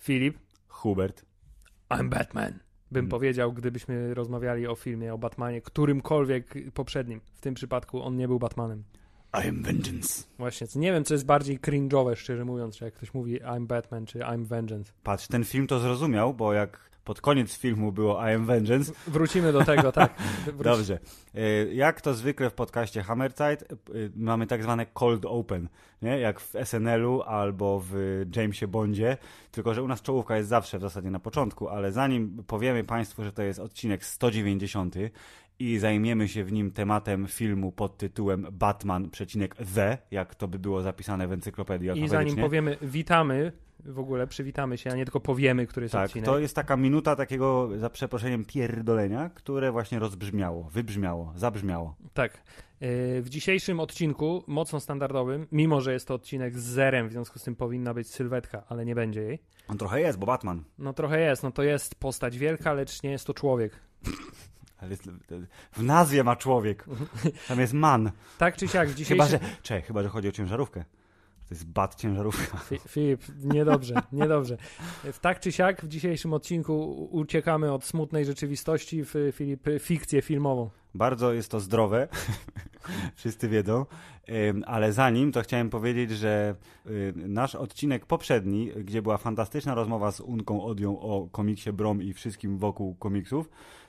Filip. Hubert. I'm Batman. Bym hmm. powiedział, gdybyśmy rozmawiali o filmie, o Batmanie, którymkolwiek poprzednim. W tym przypadku on nie był Batmanem. I am Vengeance. Właśnie, nie wiem, co jest bardziej cringe'owe, szczerze mówiąc, czy jak ktoś mówi I'm Batman, czy I'm Vengeance. Patrz, ten film to zrozumiał, bo jak pod koniec filmu było I Am Vengeance. Wrócimy do tego, tak. Wróć. Dobrze. E, jak to zwykle w podcaście Hammer Tide mamy tak zwane cold open, nie? jak w SNL-u albo w Jamesie Bondzie, tylko że u nas czołówka jest zawsze w zasadzie na początku, ale zanim powiemy Państwu, że to jest odcinek 190 i zajmiemy się w nim tematem filmu pod tytułem Batman przecinek The, jak to by było zapisane w encyklopedii. I zanim powiemy witamy, w ogóle przywitamy się, a nie tylko powiemy, który jest tak, odcinek. to jest taka minuta takiego, za przeproszeniem, pierdolenia, które właśnie rozbrzmiało, wybrzmiało, zabrzmiało. Tak. Y, w dzisiejszym odcinku, mocno standardowym, mimo że jest to odcinek z zerem, w związku z tym powinna być sylwetka, ale nie będzie jej. On trochę jest, bo Batman. No trochę jest, no to jest postać wielka, lecz nie jest to człowiek. Ale w nazwie ma człowiek. Tam jest man. Tak czy siak, dzisiaj. Chyba, że, chyba, że chodzi o ciężarówkę. To jest bat ciężarówka. Filip, niedobrze, niedobrze. Tak czy siak w dzisiejszym odcinku uciekamy od smutnej rzeczywistości w Filip, fikcję filmową. Bardzo jest to zdrowe, wszyscy wiedzą, ale zanim to chciałem powiedzieć, że nasz odcinek poprzedni, gdzie była fantastyczna rozmowa z Unką Odią o komiksie Brom i wszystkim wokół komiksów,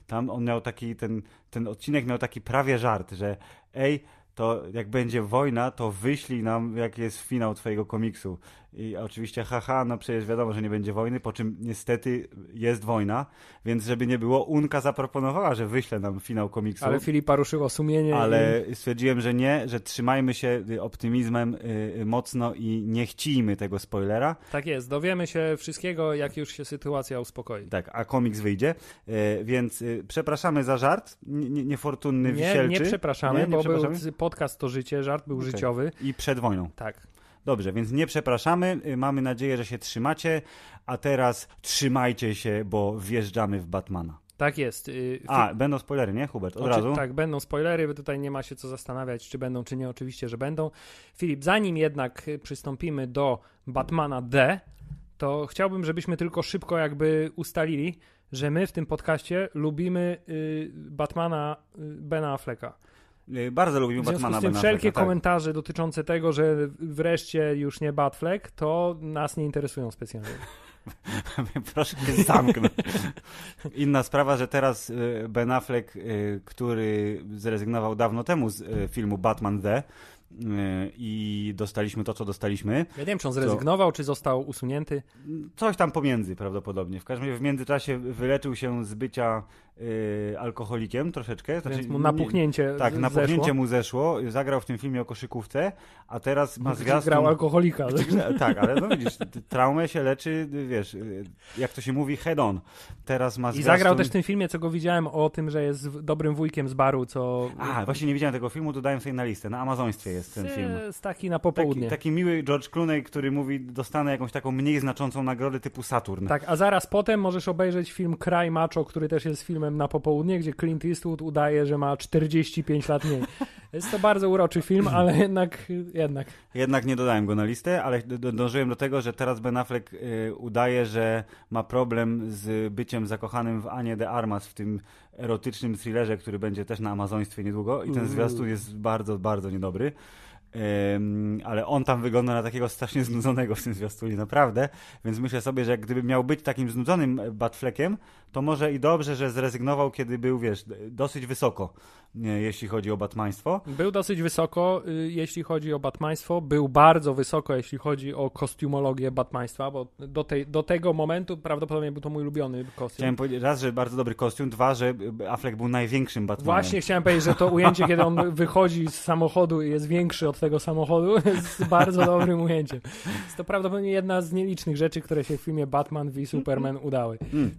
tam on miał taki, ten, ten odcinek miał taki prawie żart, że ej, to jak będzie wojna, to wyślij nam, jak jest finał twojego komiksu. I oczywiście, haha, no przecież wiadomo, że nie będzie wojny, po czym niestety jest wojna, więc żeby nie było, Unka zaproponowała, że wyśle nam finał komiksu. Ale Filipa ruszyło sumienie. Ale i... stwierdziłem, że nie, że trzymajmy się optymizmem y, y mocno i nie chcijmy tego spoilera. Tak jest, dowiemy się wszystkiego, jak już się sytuacja uspokoi. Tak, a komiks wyjdzie, y, więc y, przepraszamy za żart, n- niefortunny, nie, wisielczy. Nie, przepraszamy, nie, nie bo przepraszamy? był podcast To Życie, żart był okay. życiowy. I przed wojną. Tak. Dobrze, więc nie przepraszamy. Y, Mamy nadzieję, że się trzymacie. A teraz trzymajcie się, bo wjeżdżamy w Batmana. Tak jest. Y, A, będą spoilery, nie, Hubert? Od Oczy, razu? Tak, będą spoilery, bo tutaj nie ma się co zastanawiać, czy będą, czy nie. Oczywiście, że będą. Filip, zanim jednak y, przystąpimy do Batmana D, to chciałbym, żebyśmy tylko szybko jakby ustalili, że my w tym podcaście lubimy y, Batmana y, Bena Afflecka. Y, bardzo lubimy Batmana. Z tym wszelkie tak. komentarze tak. dotyczące tego, że wreszcie już nie Batfleck, to nas nie interesują specjalnie. Proszę mnie zamknąć. Inna sprawa, że teraz y, Ben Affleck, y, który zrezygnował dawno temu z filmu Batman The, i dostaliśmy to, co dostaliśmy. Ja nie wiem, czy on zrezygnował, czy został usunięty. Coś tam pomiędzy prawdopodobnie. W każdym razie w międzyczasie wyleczył się z bycia Yy, alkoholikiem troszeczkę. Znaczy, Więc mu napuchnięcie Tak, napuchnięcie zeszło. mu zeszło. Zagrał w tym filmie o koszykówce, a teraz ma zwiastun... Grał alkoholika. Ale... tak, ale no widzisz, traumę się leczy, wiesz, jak to się mówi, head on. Teraz ma zwiastun... I zagrał też w tym filmie, co go widziałem, o tym, że jest dobrym wujkiem z baru, co... A, właśnie nie widziałem tego filmu, dodałem sobie na listę. Na amazoństwie jest ten film. Z taki na popołudnie. Taki, taki miły George Clooney, który mówi, dostanę jakąś taką mniej znaczącą nagrodę typu Saturn. Tak, a zaraz potem możesz obejrzeć film Kraj Macho, który też jest filmem filmem na popołudnie, gdzie Clint Eastwood udaje, że ma 45 lat mniej. Jest to bardzo uroczy film, ale jednak, jednak. Jednak nie dodałem go na listę, ale dążyłem do tego, że teraz Ben Affleck y, udaje, że ma problem z byciem zakochanym w Anie de Armas w tym erotycznym thrillerze, który będzie też na Amazoństwie niedługo i ten zwiastun jest bardzo, bardzo niedobry ale on tam wygląda na takiego strasznie znudzonego w tym zwiastunie, naprawdę. Więc myślę sobie, że gdyby miał być takim znudzonym Batflekiem, to może i dobrze, że zrezygnował, kiedy był, wiesz, dosyć wysoko jeśli chodzi o batmaństwo. Był dosyć wysoko, y, jeśli chodzi o batmaństwo, był bardzo wysoko, jeśli chodzi o kostiumologię batmaństwa, bo do, tej, do tego momentu prawdopodobnie był to mój ulubiony kostium. Chciałem powiedzieć, raz, że bardzo dobry kostium, dwa, że Affleck był największym Batmanem. Właśnie chciałem powiedzieć, że to ujęcie, kiedy on wychodzi z samochodu i jest większy od tego samochodu, jest bardzo dobrym ujęciem. Jest to prawdopodobnie jedna z nielicznych rzeczy, które się w filmie Batman v Superman hmm. udały. Mm.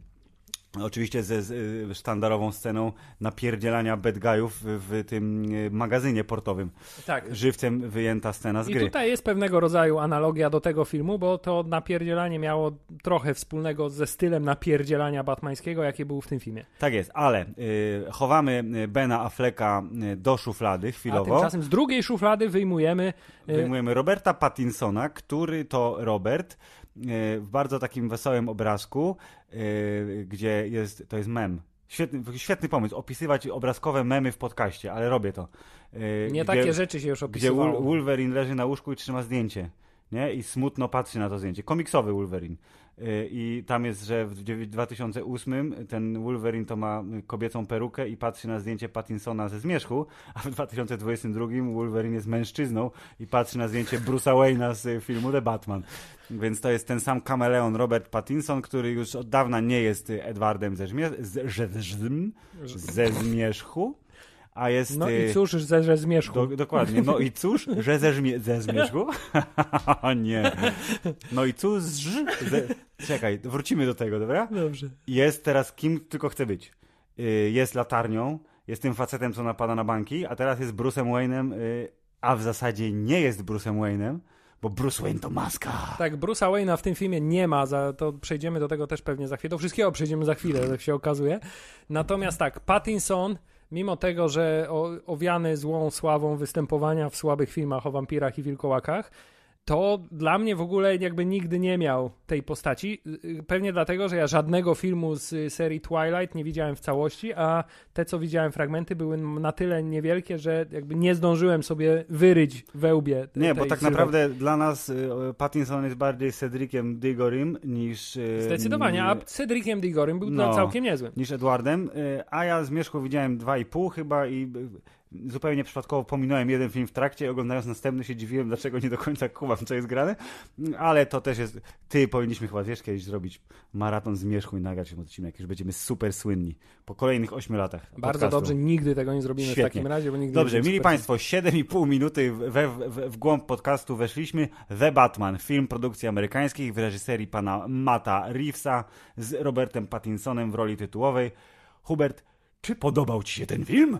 Oczywiście ze y, sztandarową sceną napierdzielania bad w tym y, magazynie portowym. Tak. Żywcem wyjęta scena z gry. I tutaj jest pewnego rodzaju analogia do tego filmu, bo to napierdzielanie miało trochę wspólnego ze stylem napierdzielania batmańskiego, jaki był w tym filmie. Tak jest, ale y, chowamy y, Bena Affleka do szuflady chwilowo. A tymczasem z drugiej szuflady wyjmujemy... Y... Wyjmujemy Roberta Pattinsona, który to Robert w bardzo takim wesołym obrazku Y, gdzie jest, to jest mem. Świetny, świetny pomysł, opisywać obrazkowe memy w podcaście, ale robię to. Yy, nie gdzie, takie rzeczy się już opisywało. Gdzie Wolverine leży na łóżku i trzyma zdjęcie. Nie? I smutno patrzy na to zdjęcie. Komiksowy Wolverine. Y, I tam jest, że w 2008 ten Wolverine to ma y, kobiecą perukę i patrzy na zdjęcie Pattinsona ze zmierzchu, a w 2022 Wolverine jest mężczyzną i patrzy na zdjęcie Bruce'a Wayne'a z y, filmu The Batman. Więc to jest ten sam kameleon Robert Pattinson, który już od dawna nie jest Edwardem ze, zmier- ze, ze, ze zmierzchu a jest... No i y, cóż, że ze zmierzchu. Do, dokładnie, no i cóż, że ze, żmie, ze zmierzchu? nie. No i cóż, ze... czekaj, wrócimy do tego, dobra? Dobrze. Jest teraz kim tylko chce być. Y, jest latarnią, jest tym facetem, co napada na banki, a teraz jest Bruce'em Wayne'em, y, a w zasadzie nie jest Bruce'em Wayne'em, bo Bruce Wayne to maska. Tak, Bruce'a Wayne'a w tym filmie nie ma, za, to przejdziemy do tego też pewnie za chwilę. Do wszystkiego przejdziemy za chwilę, jak się okazuje. Natomiast tak, Pattinson mimo tego, że owiany złą sławą występowania w słabych filmach o wampirach i wilkołakach, to dla mnie w ogóle jakby nigdy nie miał tej postaci. Pewnie dlatego, że ja żadnego filmu z serii Twilight nie widziałem w całości, a te, co widziałem fragmenty, były na tyle niewielkie, że jakby nie zdążyłem sobie wyryć wełbie. Nie, bo tak naprawdę dla nas y, Pattinson jest bardziej Cedriciem Digorym niż... Y, Zdecydowanie, a y, Cedriciem Digorym był no, całkiem niezły. Niż Edwardem, a ja z Mieszką widziałem dwa i pół chyba i zupełnie przypadkowo pominąłem jeden film w trakcie i oglądając następny się dziwiłem, dlaczego nie do końca kumam, co jest grane, ale to też jest, ty powinniśmy chyba, wiesz, kiedyś zrobić maraton zmierzchu i nagrać ten odcinek, już będziemy super słynni po kolejnych ośmiu latach podcastu. Bardzo dobrze, nigdy tego nie zrobimy Świetnie. w takim razie, bo nigdy Dobrze, nie Państwo, 7,5 minuty we, w, w głąb podcastu weszliśmy. The Batman, film produkcji amerykańskiej w reżyserii pana Mata Reevesa z Robertem Pattinsonem w roli tytułowej. Hubert, czy podobał Ci się ten film?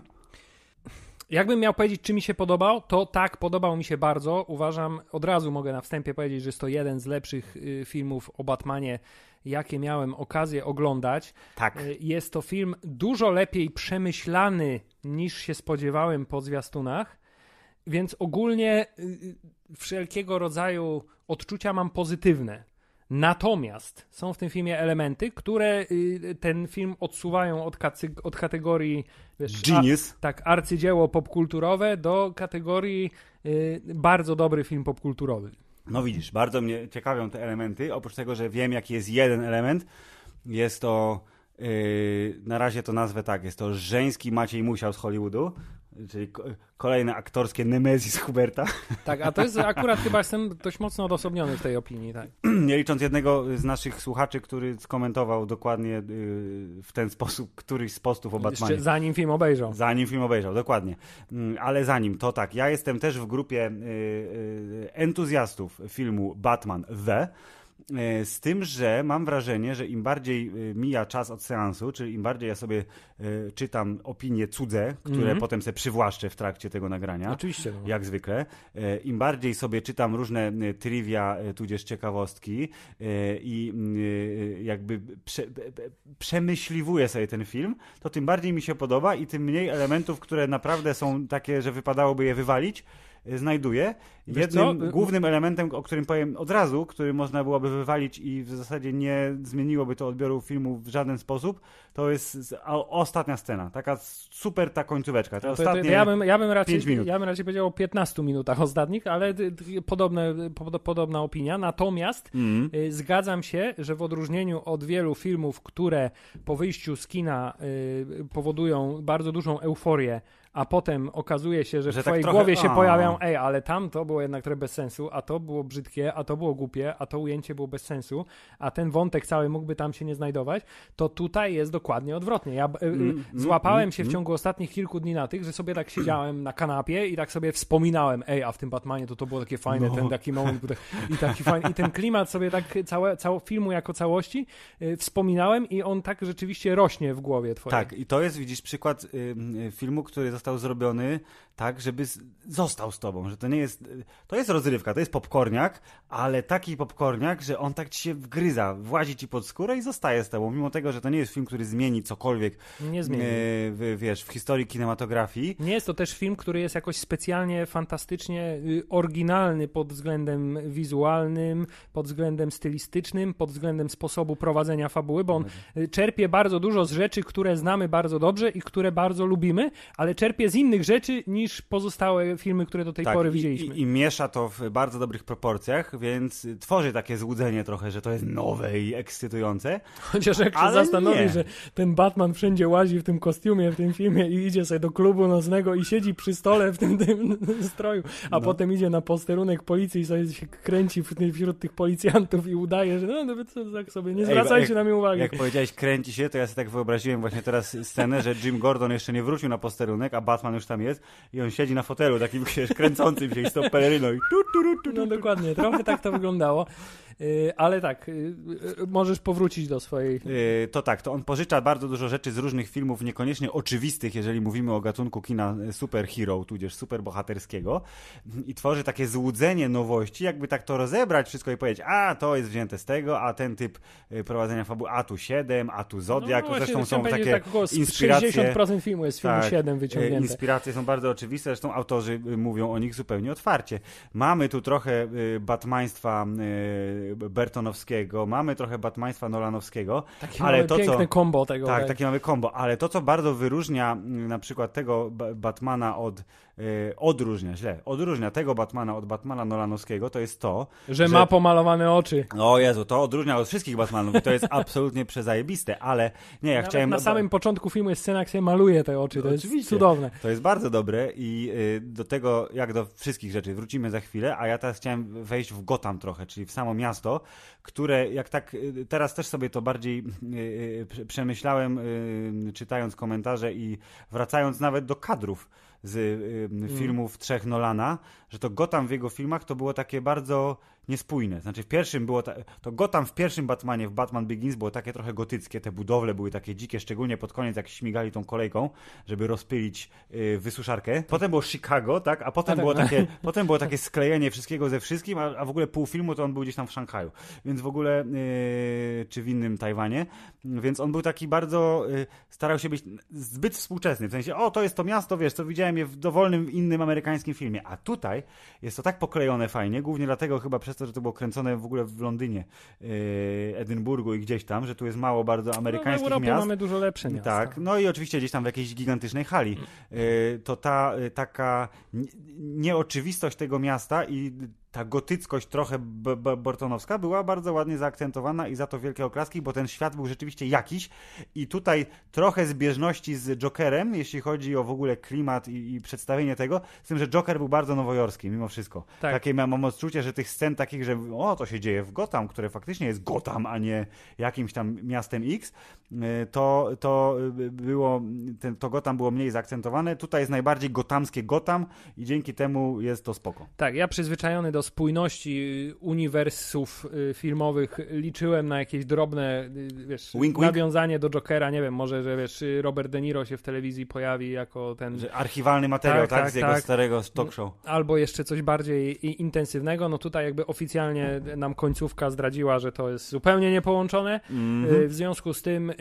Jakbym miał powiedzieć, czy mi się podobał, to tak, podobał mi się bardzo. Uważam, od razu mogę na wstępie powiedzieć, że jest to jeden z lepszych y, filmów o Batmanie, jakie miałem okazję oglądać. Tak. Y, jest to film dużo lepiej przemyślany niż się spodziewałem po zwiastunach, więc ogólnie y, wszelkiego rodzaju odczucia mam pozytywne. Natomiast są w tym filmie elementy, które y, ten film odsuwają od, kacy, od kategorii wiesz, Genius. A, tak, arcydzieło popkulturowe do kategorii y, bardzo dobry film popkulturowy. No widzisz, bardzo mnie ciekawią te elementy. Oprócz tego, że wiem, jaki jest jeden element, jest to. Yy, na razie to nazwę tak, jest to żeński Maciej Musiał z Hollywoodu, Czyli kolejne aktorskie Nemezis Huberta. Tak, a to jest akurat chyba jestem dość mocno odosobniony w tej opinii. Tak. Nie licząc jednego z naszych słuchaczy, który skomentował dokładnie y, w ten sposób któryś z postów o Batmanie. Jeszcze zanim film obejrzał. Zanim film obejrzał, dokładnie. Mm, ale zanim, to tak, ja jestem też w grupie y, y, entuzjastów filmu Batman The. E, z tym, że mam wrażenie, że im bardziej e, mija czas od seansu, czyli im bardziej ja sobie e, czytam opinie cudze, które mhm. potem sobie przywłaszczę w trakcie tego nagrania. Oczywiście. No. Jak zwykle. Im bardziej sobie czytam różne trivia, tudzież ciekawostki i jakby prze, przemyśliwuję sobie ten film, to tym bardziej mi się podoba i tym mniej elementów, które naprawdę są takie, że wypadałoby je wywalić, E, znajduje. Wiesz Jednym co? Y, y, głównym elementem, o którym powiem od razu, który można byłoby wywalić i w zasadzie nie zmieniłoby to odbioru filmu w żaden sposób, to jest ostatnia scena. Taka super ta końcóweczka. Te to, ostatnie to, to ja, bym, ja, bym raczej, 5 minut. ja bym raczej powiedział o 15 minutach ostatnich, ale podobne, podobna opinia. Natomiast mm. zgadzam się, że w odróżnieniu od wielu filmów, które po wyjściu z kina powodują bardzo dużą euforię, a potem okazuje się, że, że w tak twojej tak trochę... głowie się a. pojawiają, ej, ale tam to było jednak trochę bez sensu, a to było brzydkie, a to było głupie, a to ujęcie było bez sensu, a ten wątek cały mógłby tam się nie znajdować, to tutaj jest dokładnie odwrotnie. Ja y, y, mm, mm, złapałem mm, się mm. w ciągu ostatnich kilku dni na tych, że sobie tak siedziałem na kanapie i tak sobie wspominałem, ej, a w tym Batmanie to to było takie fajne, no. ten taki moment i taki fajny, i ten klimat sobie tak całe, filmu jako całości y, wspominałem i on tak rzeczywiście rośnie w głowie twojej. Tak, i to jest, widzisz, przykład y, filmu, który został zrobiony tak, żeby został z tobą, że to nie jest, to jest rozrywka, to jest popkorniak, ale taki popkorniak, że on tak ci się wgryza, włazi ci pod skórę i zostaje z tobą, mimo tego, że to nie jest film, który zmieni cokolwiek nie zmieni. E, w, wiesz, w historii kinematografii. Nie jest to też film, który jest jakoś specjalnie fantastycznie y, oryginalny pod względem wizualnym, pod względem stylistycznym, pod względem sposobu prowadzenia fabuły, bo on y, czerpie bardzo dużo z rzeczy, które znamy bardzo dobrze i które bardzo lubimy, ale czerpie czerpie z innych rzeczy niż pozostałe filmy, które do tej tak, pory widzieliśmy. I, i, miesza to w bardzo dobrych proporcjach, więc tworzy takie złudzenie trochę, że to jest nowe i ekscytujące. Chociaż jak się zastanowi, że ten Batman wszędzie łazi w tym kostiumie, w tym filmie i idzie sobie do klubu nocnego i siedzi przy stole w tym, tym stroju, a no. potem idzie na posterunek policji i sobie się kręci wśród tych policjantów i udaje, że no, nawet no co, tak sobie, nie zwracajcie na mnie uwagi. Jak powiedziałeś kręci się, to ja sobie tak wyobraziłem właśnie teraz scenę, że Jim Gordon jeszcze nie wrócił na posterunek, a Batman już tam jest i on siedzi na fotelu takim kręcącym się i z tą peleryną i tu, tu, tu, tu, tu, No dokładnie, trochę tak to wyglądało. Y, ale tak, y, y, możesz powrócić do swojej. To tak, to on pożycza bardzo dużo rzeczy z różnych filmów, niekoniecznie oczywistych, jeżeli mówimy o gatunku kina superhero, tudzież superbohaterskiego mm, i tworzy takie złudzenie nowości, jakby tak to rozebrać wszystko i powiedzieć, a to jest wzięte z tego, a ten typ prowadzenia fabuły, a tu 7, a tu Zodiak, no, no zresztą są takie tak inspiracje. 60% filmu jest z filmu tak, 7 wyciągnięte. Inspiracje są bardzo oczywiste, zresztą autorzy mówią o nich zupełnie otwarcie. Mamy tu trochę batmaństwa Y, Bertonowskiego, mamy trochę Batmaństwa Nolanowskiego. Takie ale mamy to, piękne co, kombo tego. Tak, tak, takie mamy kombo, ale to, co bardzo wyróżnia y, na przykład tego Batmana od E, odróżnia, źle, odróżnia tego Batmana od Batmana Nolanowskiego, to jest to, że, że... ma pomalowane oczy. O Jezu, to odróżnia od wszystkich Batmanów i to jest absolutnie przezajebiste, ale nie, ja Nawet chciałem... Na samym początku filmu jest scena, jak się maluje te oczy, to Oczywiście. jest cudowne. To jest bardzo dobre i y, do tego, jak do wszystkich rzeczy, wrócimy za chwilę, a ja teraz chciałem wejść w Gotham trochę, czyli w samo miasto, które jak tak, y, teraz też sobie to bardziej y, przemyślałem, czytając komentarze i wracając nawet do kadrów, z mm. filmów trzech Nolana, że to Gotham w jego filmach to było takie bardzo niespójne. Znaczy w pierwszym było, ta, to Gotham w pierwszym Batmanie, w Batman Begins było takie trochę gotyckie, te budowle były takie dzikie, szczególnie pod koniec jak śmigali tą kolejką, żeby rozpylić y, wysuszarkę. Potem było Chicago, tak, a potem, tak, było, no. takie, potem było takie sklejenie wszystkiego ze wszystkim, a, a, w ogóle pół filmu to on był gdzieś tam w Szanghaju, więc w ogóle, y, czy w innym Tajwanie, więc on był taki bardzo, y, starał się być zbyt współczesny, w sensie, o to jest to miasto, wiesz, co widziałem je w dowolnym innym amerykańskim filmie, a tutaj jest to tak poklejone fajnie, głównie dlatego chyba przez przez to, że to było kręcone w ogóle w Londynie, e, Edynburgu i gdzieś tam, że tu jest mało bardzo no, amerykańskich no, miast. mamy dużo lepsze miasta. Tak, no i oczywiście gdzieś tam w jakiejś gigantycznej hali. E, to ta e, taka nieoczywistość tego miasta i ta gotyckość trochę bortonowska była bardzo ładnie zaakcentowana i za to wielkie oklaski, bo ten świat był rzeczywiście jakiś i tutaj trochę zbieżności z Jokerem, jeśli chodzi o w ogóle klimat i, i przedstawienie tego, z tym, że Joker był bardzo nowojorski mimo wszystko. Tak. Takie mam, mam odczucie, że tych scen takich, że o, to się dzieje w Gotham, które faktycznie jest Gotham, a nie jakimś tam miastem X, y, to, to y, było, y, ten, to Gotham było mniej zaakcentowane. Tutaj jest najbardziej gotamskie Gotham i dzięki temu jest to spoko. Tak, ja przyzwyczajony do spójności uniwersów y, filmowych liczyłem na jakieś drobne y, wiesz, wink, nawiązanie do Jokera, nie wiem, może, że wiesz, Robert De Niro się w telewizji pojawi jako ten... Że archiwalny materiał, tak? tak, tak z tak. jego starego talk show. No, albo jeszcze coś bardziej intensywnego, no tutaj jakby oficjalnie nam końcówka zdradziła, że to jest zupełnie niepołączone, mm -hmm. w związku z tym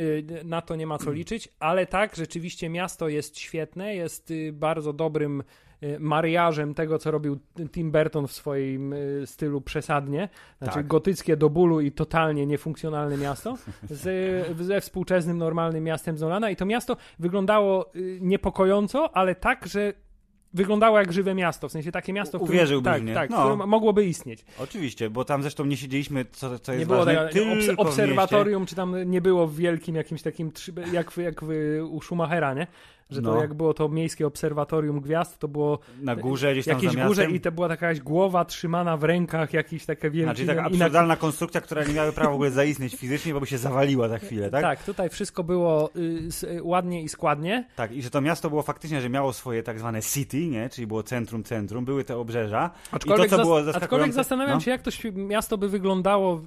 na to nie ma co liczyć, ale tak, rzeczywiście miasto jest świetne, jest bardzo dobrym Y, mariażem tego, co robił Tim Burton w swoim y, stylu przesadnie, znaczy tak. gotyckie do bólu i totalnie niefunkcjonalne miasto, z, y, ze współczesnym, normalnym miastem zolana. i to miasto wyglądało niepokojąco, ale tak, że wyglądało jak żywe miasto, w sensie takie miasto, w którym, Uwierzyłbym tak, tak, no. mogłoby istnieć. Oczywiście, bo tam zresztą nie siedzieliśmy, co, co jest nie było ważne, tak, obs obserwatorium, czy tam nie było w wielkim jakimś takim, jak, jak u Schumachera, nie? Że no. to jak było to miejskie obserwatorium gwiazd, to było na górze gdzieś tam jakieś górze i to była taka głowa trzymana w rękach, jakieś takie wielkie... Znaczy taka absurdalna na... konstrukcja, która nie miała prawa w ogóle zaistnieć fizycznie, bo by się zawaliła za chwilę, tak? Tak, tutaj wszystko było y, y, ładnie i składnie. Tak, i że to miasto było faktycznie, że miało swoje tak zwane city, nie? Czyli było centrum, centrum, były te obrzeża. Aczkolwiek, I to, co było aczkolwiek zastanawiam no? się, jak to miasto by wyglądało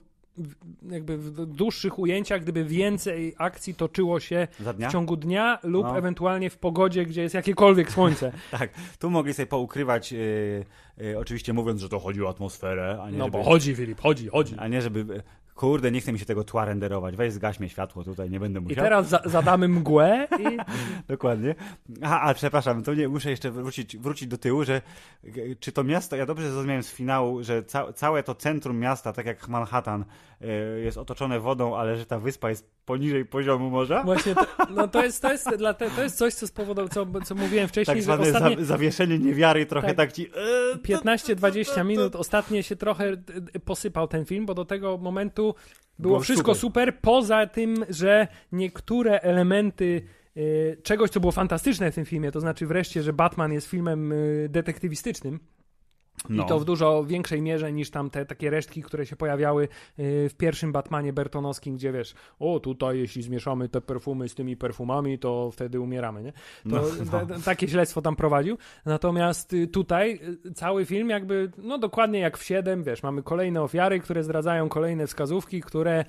jakby w dłuższych ujęciach, gdyby więcej akcji toczyło się w ciągu dnia lub no. ewentualnie w pogodzie, gdzie jest jakiekolwiek słońce. tak, tu mogli sobie poukrywać, yy, yy, oczywiście mówiąc, że to chodzi o atmosferę. A nie no żeby, bo chodzi, Filip, chodzi, chodzi. A nie, żeby kurde, nie chce mi się tego tła renderować, weź mi światło tutaj, nie będę musiał. I teraz za zadamy mgłę i... Dokładnie. A, a, przepraszam, to nie, muszę jeszcze wrócić, wrócić do tyłu, że e, czy to miasto, ja dobrze zrozumiałem z finału, że ca całe to centrum miasta, tak jak Manhattan, E, jest otoczone wodą, ale że ta wyspa jest poniżej poziomu morza? Właśnie, to, no to jest, to, jest, to jest coś, co spowodowało, co, co mówiłem wcześniej. Tak zwane ostatnie... zawieszenie niewiary trochę tak, tak ci... 15-20 e, minut, ostatnio się trochę e, posypał ten film, bo do tego momentu było, było wszystko super. super, poza tym, że niektóre elementy czegoś, co było fantastyczne w tym filmie, to znaczy wreszcie, że Batman jest filmem detektywistycznym, no. I to w dużo większej mierze niż tam te takie resztki, które się pojawiały y, w pierwszym Batmanie Bertonowskim, gdzie wiesz, o tutaj jeśli zmieszamy te perfumy z tymi perfumami, to wtedy umieramy, nie? To no, no. Takie śledztwo tam prowadził. Natomiast y, tutaj y, cały film jakby, no dokładnie jak w 7, wiesz, mamy kolejne ofiary, które zdradzają kolejne wskazówki, które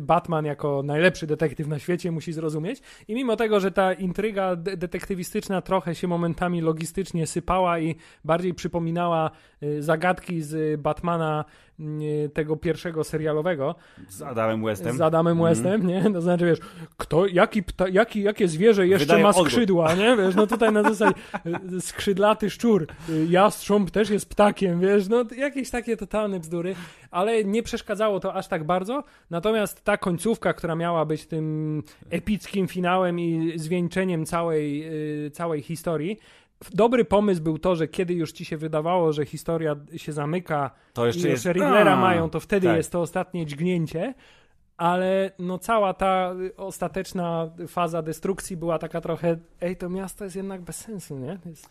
Batman jako najlepszy detektyw na świecie musi zrozumieć. I mimo tego, że ta intryga detektywistyczna trochę się momentami logistycznie sypała i bardziej przypominała Y, zagadki z Batmana y, tego pierwszego serialowego. Z Adamem Westem. Z Adamem mhm. Westem, mm. nie? To znaczy, wiesz, kto, jaki, pta, jaki, jakie zwierzę jeszcze ma skrzydła, odgór. nie? Wiesz, no tutaj na zasadzie y, skrzydlaty szczur, jastrząb też jest ptakiem, wiesz, no jakieś takie totalne bzdury, ale nie przeszkadzało to aż tak bardzo, natomiast ta końcówka, która miała być tym epickim finałem i zwieńczeniem całej, całej historii, dobry pomysł był to, że kiedy już ci się wydawało, że historia się zamyka to jeszcze i Riddlera mają, to wtedy tak. jest to ostatnie dźgnięcie, ale no cała ta ostateczna faza destrukcji była taka trochę, ej, to miasto jest jednak bez sensu, nie? Jest,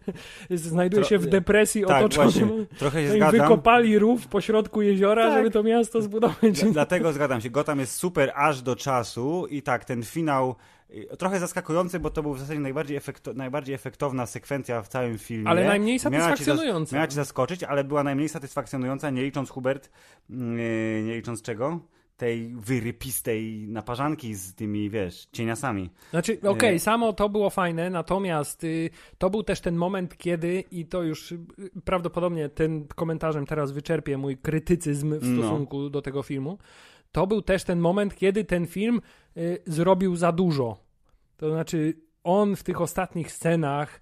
jest, znajduje się w depresji tak, otoczonym. Trochę się zgadzam. Wykopali rów po środku jeziora, tak. żeby to miasto zbudować. dlatego zgadzam się. Gotham jest super aż do czasu i tak, ten finał Y, trochę zaskakujący, bo to był w zasadzie najbardziej, efekto, najbardziej efektowna sekwencja w całym filmie. Ale najmniej satysfakcjonująca. Miała cię zaskoczyć, ale była najmniej satysfakcjonująca, nie licząc Hubert, mm, y, nie licząc czego? tej wyrypistej naparzanki z tymi, wiesz, cieniasami. Znaczy, y. okej, okay, samo to było fajne, natomiast to był też ten moment, kiedy i to już prawdopodobnie tym komentarzem teraz wyczerpię mój krytycyzm w no. stosunku no. do tego filmu, to był też ten moment, kiedy ten film y, zrobił za dużo. To znaczy, on w tych ostatnich scenach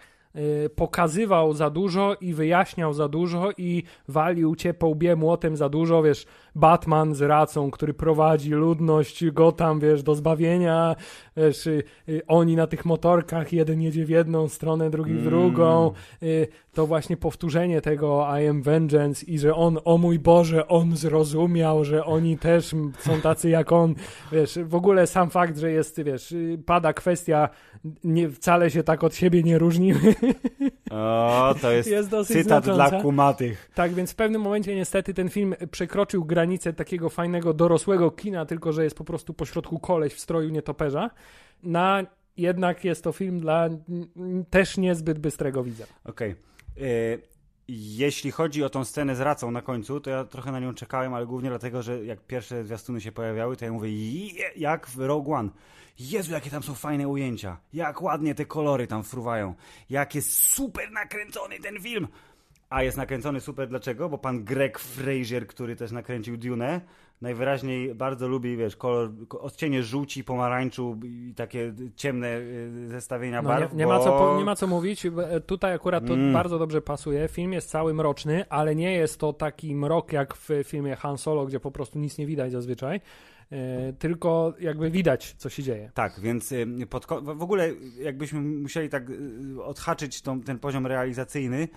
y, pokazywał za dużo i wyjaśniał za dużo i walił cię po łbie młotem za dużo, wiesz, Batman z racą, który prowadzi ludność tam, wiesz, do zbawienia, wiesz, y, y, oni na tych motorkach, jeden jedzie w jedną stronę, drugi w mm. drugą, y, to właśnie powtórzenie tego I am vengeance i że on, o mój Boże, on zrozumiał, że oni też są tacy jak on, wiesz, w ogóle sam fakt, że jest, wiesz, pada kwestia, nie, wcale się tak od siebie nie różnimy. O, to jest, jest cytat znacząca. dla kumatych. Tak, więc w pewnym momencie niestety ten film przekroczył granicę takiego fajnego dorosłego kina, tylko że jest po prostu pośrodku koleś w stroju nietoperza, na jednak jest to film dla też niezbyt bystrego widza. Okej. Okay. E, jeśli chodzi o tą scenę z racą na końcu, to ja trochę na nią czekałem, ale głównie dlatego, że jak pierwsze zwiastuny się pojawiały, to ja mówię, jak w Rogue One. Jezu, jakie tam są fajne ujęcia. Jak ładnie te kolory tam fruwają. Jak jest super nakręcony ten film. A jest nakręcony super, dlaczego? Bo pan Greg Frazier, który też nakręcił Dune, najwyraźniej bardzo lubi, wiesz, kolor, odcienie żółci, pomarańczu i takie ciemne y, zestawienia no, barw. Nie, nie bo... ma co, nie ma co mówić, e, tutaj akurat to mm. bardzo dobrze pasuje. Film jest cały mroczny, ale nie jest to taki mrok jak w filmie Han Solo, gdzie po prostu nic nie widać zazwyczaj. Yy, tylko jakby widać, co się dzieje. Tak, więc yy, pod, w ogóle jakbyśmy musieli tak yy, odhaczyć tą, ten poziom realizacyjny,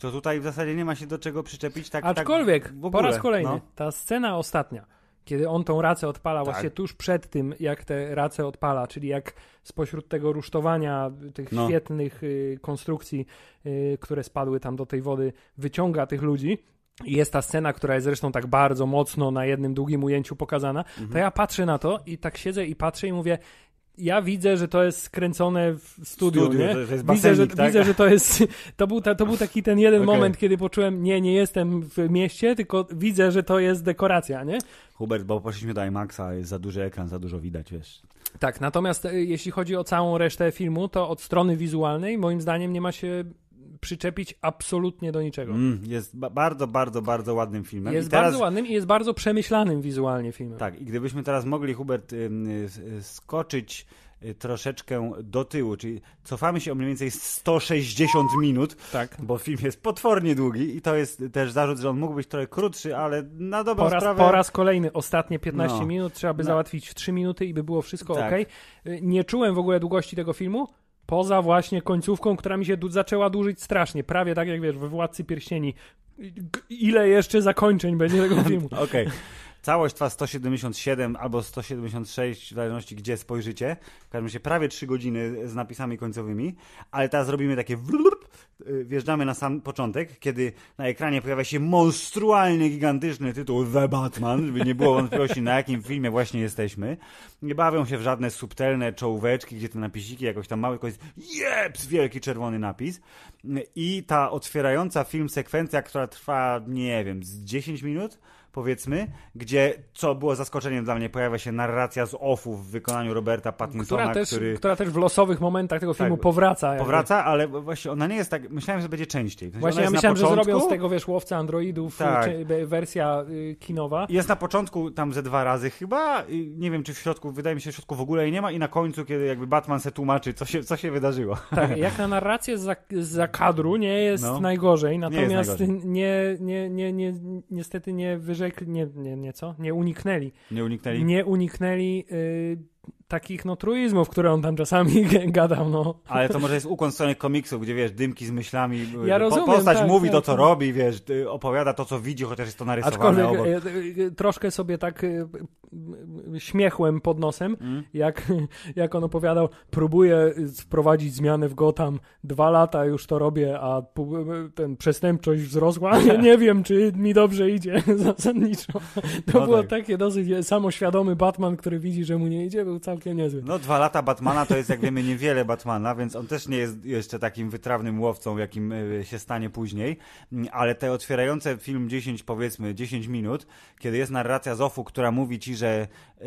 to tutaj w zasadzie nie ma się do czego przyczepić tak, tak Aczkolwiek, tak po raz kolejny, no. ta scena ostatnia, kiedy on tą racę odpala tak. właśnie tuż przed tym, jak te racę odpala, czyli jak spośród tego rusztowania tych no. świetnych y, konstrukcji, y, które spadły tam do tej wody, wyciąga tych ludzi, jest ta scena, która jest zresztą tak bardzo mocno na jednym długim ujęciu pokazana, mhm. to ja patrzę na to i tak siedzę i patrzę i mówię, ja widzę, że to jest skręcone w studiu, studiu nie? Basenik, widzę, że, tak? widzę, że to jest, to był, ta, to był taki ten jeden okay. moment, kiedy poczułem, nie, nie jestem w mieście, tylko widzę, że to jest dekoracja, nie? Hubert, bo poszliśmy do IMAXa, jest za duży ekran, za dużo widać, wiesz. Tak, natomiast e, jeśli chodzi o całą resztę filmu, to od strony wizualnej moim zdaniem nie ma się przyczepić absolutnie do niczego. Mm, jest ba- bardzo, bardzo, bardzo ładnym filmem. Jest teraz... bardzo ładnym i jest bardzo przemyślanym wizualnie filmem. Tak, i gdybyśmy teraz mogli, Hubert, y- y-, y skoczyć y, troszeczkę do tyłu, czyli cofamy się o mniej więcej 160 minut, tak. bo film jest potwornie długi i to jest też zarzut, że on mógł być trochę krótszy, ale na dobrą po raz, sprawę... Po raz kolejny, ostatnie 15 no. minut trzeba by no. załatwić w 3 minuty i by było wszystko tak. ok. Nie czułem w ogóle długości tego filmu, poza właśnie końcówką, która mi się zaczęła dłużyć strasznie, prawie tak jak wiesz, we Władcy Pierścieni. Ile jeszcze zakończeń będzie tego filmu? Okej. Okay. Całość trwa 177 albo 176, w zależności gdzie spojrzycie. W każdym razie prawie 3 godziny z napisami końcowymi, ale teraz zrobimy takie wlup, Y, wjeżdżamy na sam początek, kiedy na ekranie pojawia się monstrualny, gigantyczny tytuł The Batman, żeby nie było wątpliwości, na jakim filmie właśnie jesteśmy. Nie bawią się w żadne subtelne czołóweczki, gdzie te napisiki jakoś tam mały, tylko jest jeps, wielki czerwony napis. Y, I ta otwierająca film sekwencja, która trwa, nie wiem, z 10 minut, powiedzmy, gdzie, co było zaskoczeniem dla mnie, pojawia się narracja z offu w wykonaniu Roberta Pattinsona, która też, który... Która też w losowych momentach tego filmu tak, powraca. Jakby. Powraca, ale właśnie ona nie jest tak, myślałem, że będzie częściej. właśnie ja myślałem, początku... że zrobią z tego, wiesz, łowca androidów tak. wersja y, kinowa. Jest na początku tam ze dwa razy chyba, nie wiem czy w środku, wydaje mi się, w środku w ogóle jej nie ma i na końcu, kiedy jakby Batman se tłumaczy, co się, co się wydarzyło. Tak, jak na narrację za, za kadru nie jest no. najgorzej, natomiast nie, jest najgorzej. nie, nie, nie, nie, niestety nie wyżej nie, nie, nie co? Nie uniknęli. Nie uniknęli? Nie uniknęli y, takich no truizmów, które on tam czasami gadał, no. Ale to może jest ukłon strony komiksów, gdzie wiesz, dymki z myślami, ja y, rozumiem, postać tak, mówi tak, to, co tak. robi, wiesz, y, opowiada to, co widzi, chociaż jest to narysowane obok. Y, troszkę sobie tak śmiechłem pod nosem, mm. jak, jak on opowiadał, próbuję wprowadzić zmiany w Gotham, dwa lata już to robię, a ten przestępczość wzrosła, ja nie wiem, czy mi dobrze idzie zasadniczo. To no było tak. takie dosyć samoświadomy Batman, który widzi, że mu nie idzie, był cały całkiem niezły. No dwa lata Batmana to jest, jak wiemy, niewiele Batmana, więc on też nie jest jeszcze takim wytrawnym łowcą, jakim e, się stanie później, mm, ale te otwierające film 10, powiedzmy 10 minut, kiedy jest narracja Zofu, która mówi ci, że e,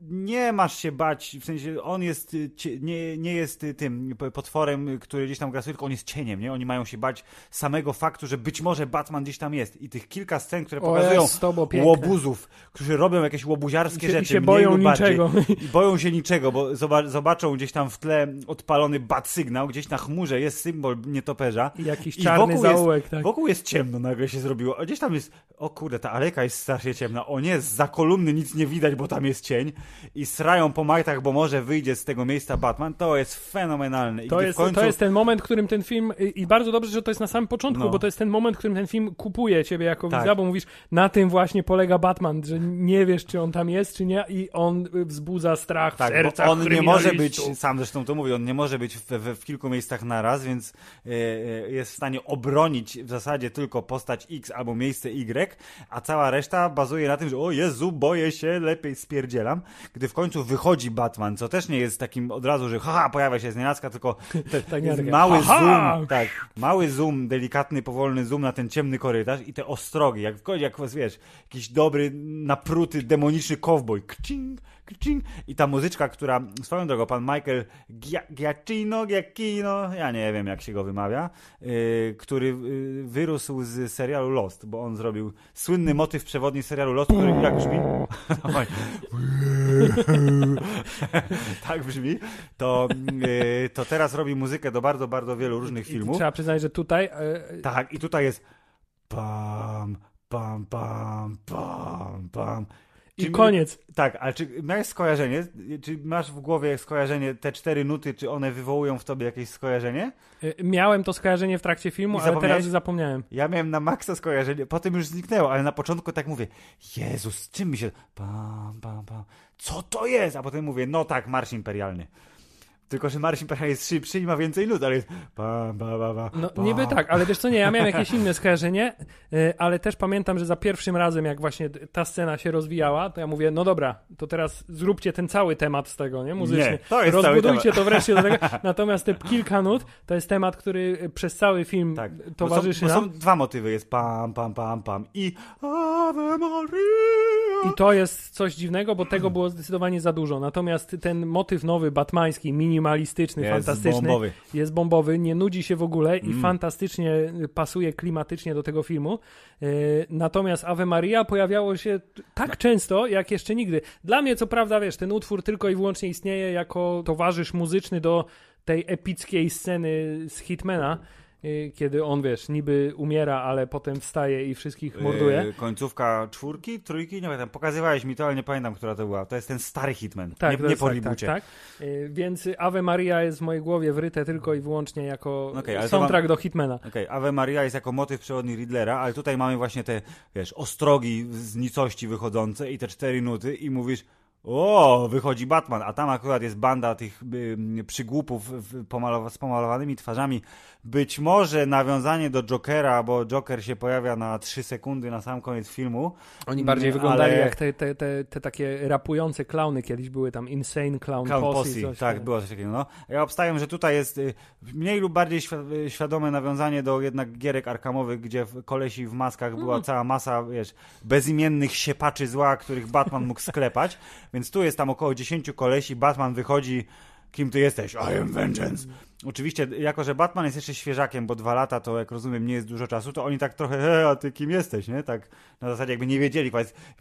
nie masz się bać, w sensie on jest, e, nie, nie jest tym potworem, który gdzieś tam gra tylko on jest cieniem, nie? Oni mają się bać samego faktu, że być może Batman gdzieś tam jest. I tych kilka scen, które o, pokazują łobuzów, którzy robią jakieś łobuziarskie I się, rzeczy. I się boją niczego. Bardziej. I boją się niczego, bo zobaczą gdzieś tam w tle odpalony bat sygnał, gdzieś na chmurze jest symbol nietoperza. I jakiś i wokół zaułek, jest, tak. Wokół jest ciemno, nagle się zrobiło. A gdzieś tam jest, o kurde, ta aleka jest strasznie ciemna. O nie, za kolumny nic nie widać, bo tam jest cień. I srają po martach, bo może wyjdzie z tego miejsca Batman. To jest fenomenalne. I to, jest, końcu... to jest ten moment, w którym ten film, i bardzo dobrze, że to jest na samym początku, no. bo to jest ten moment, w którym ten film kupuje ciebie jako tak. widza, bo mówisz, na tym właśnie polega Batman, że nie wiesz, czy on tam jest, czy nie, i on wzbudza strach tak, w sercach on nie może być, sam zresztą to mówi, on nie może być w, w, w kilku miejscach naraz, więc yy, jest w stanie obronić w zasadzie tylko postać X albo miejsce Y, a cała reszta bazuje na tym, że o Jezu, boję się, lepiej spierdzielam. Gdy w końcu wychodzi Batman, co też nie jest takim od razu, że haha, pojawia się z nienacka, tylko te, tak mały aha! zoom, tak, mały zoom, delikatny, powolny zoom na ten ciemny korytarz i te ostrogi, jak, jak wiesz, jakiś dobry, napruty, demoniczny kowboj, kcing, i ta muzyczka, która, swoją drogą, pan Michael Giacchino, Giacchino, ja nie wiem jak się go wymawia, yy, który y, wyrósł z serialu Lost, bo on zrobił słynny motyw przewodni serialu Lost, który jak brzmi, tak brzmi, to, yy, to teraz robi muzykę do bardzo, bardzo wielu różnych filmów. I trzeba przyznać, że tutaj... Yy... Tak, i tutaj jest pam, pam, pam, pam, pam. I czy, koniec. Tak, ale czy masz skojarzenie? Czy masz w głowie skojarzenie, te cztery nuty, czy one wywołują w tobie jakieś skojarzenie? Y, miałem to skojarzenie w trakcie filmu, ale teraz zapomniałem. Ja miałem na maksa skojarzenie, potem już zniknęło, ale na początku tak mówię, Jezus, czym mi się... Pam, pam, pam. Co to jest? A potem mówię, no tak, Marsz Imperialny. Tylko, że Marcin Pachna jest szybszy i ma więcej nut, ale jest ba, ba, ba, ba, No ba. niby tak, ale wiesz co, nie, ja miałem jakieś inne skojarzenie, y, ale też pamiętam, że za pierwszym razem, jak właśnie ta scena się rozwijała, to ja mówię, no dobra, to teraz zróbcie ten cały temat z tego, nie, muzycznie. Nie, to jest Rozbudujcie to wreszcie do tego. Natomiast te kilka nut to jest temat, który y, przez cały film tak. towarzyszy bo są, bo nam. są dwa motywy, jest pam, pam, pam, pam i Ave Maria. I to jest coś dziwnego, bo tego było zdecydowanie za dużo. Natomiast ten motyw nowy, batmański, mini minimalistyczny, jest fantastyczny. Bombowy. Jest bombowy, nie nudzi się w ogóle mm. i fantastycznie pasuje klimatycznie do tego filmu. E, natomiast Ave Maria pojawiało się tak no. często, jak jeszcze nigdy. Dla mnie, co prawda, wiesz, ten utwór tylko i wyłącznie istnieje jako towarzysz muzyczny do tej epickiej sceny z Hitmana, Y, kiedy on, wiesz, niby umiera, ale potem wstaje i wszystkich morduje. Yy, końcówka czwórki, trójki, nie pamiętam, pokazywałeś mi to, ale nie pamiętam, która to była. To jest ten stary Hitman, tak, nie, nie po tak, tak, tak. Yy, więc Ave Maria jest w mojej głowie wryte tylko i wyłącznie jako okay, soundtrack mam... do Hitmana. Okej, okay, Ave Maria jest jako motyw przewodni Riddlera, ale tutaj mamy właśnie te, wiesz, ostrogi z nicości wychodzące i te cztery nuty i mówisz o, wychodzi Batman, a tam akurat jest banda tych y, przygłupów pomalowa z pomalowanymi twarzami. Być może nawiązanie do Jokera, bo Joker się pojawia na 3 sekundy na sam koniec filmu. Oni bardziej mm, wyglądali jak te, te, te, te, takie rapujące klauny kiedyś były tam, Insane Clown, clown Posse. posse tak, było coś takiego. No. Ja obstawiam, że tutaj jest y, mniej lub bardziej świ y, świadome nawiązanie do jednak gierek arkamowych, gdzie w kolesi w maskach była mm. cała masa, wiesz, bezimiennych siepaczy zła, których Batman mógł sklepać. Więc tu jest tam około 10 kolesi, Batman wychodzi, kim ty jesteś? I am vengeance. Oczywiście, jako że Batman jest jeszcze świeżakiem, bo dwa lata to, jak rozumiem, nie jest dużo czasu, to oni tak trochę, he, a ty kim jesteś, nie? Tak na zasadzie jakby nie wiedzieli.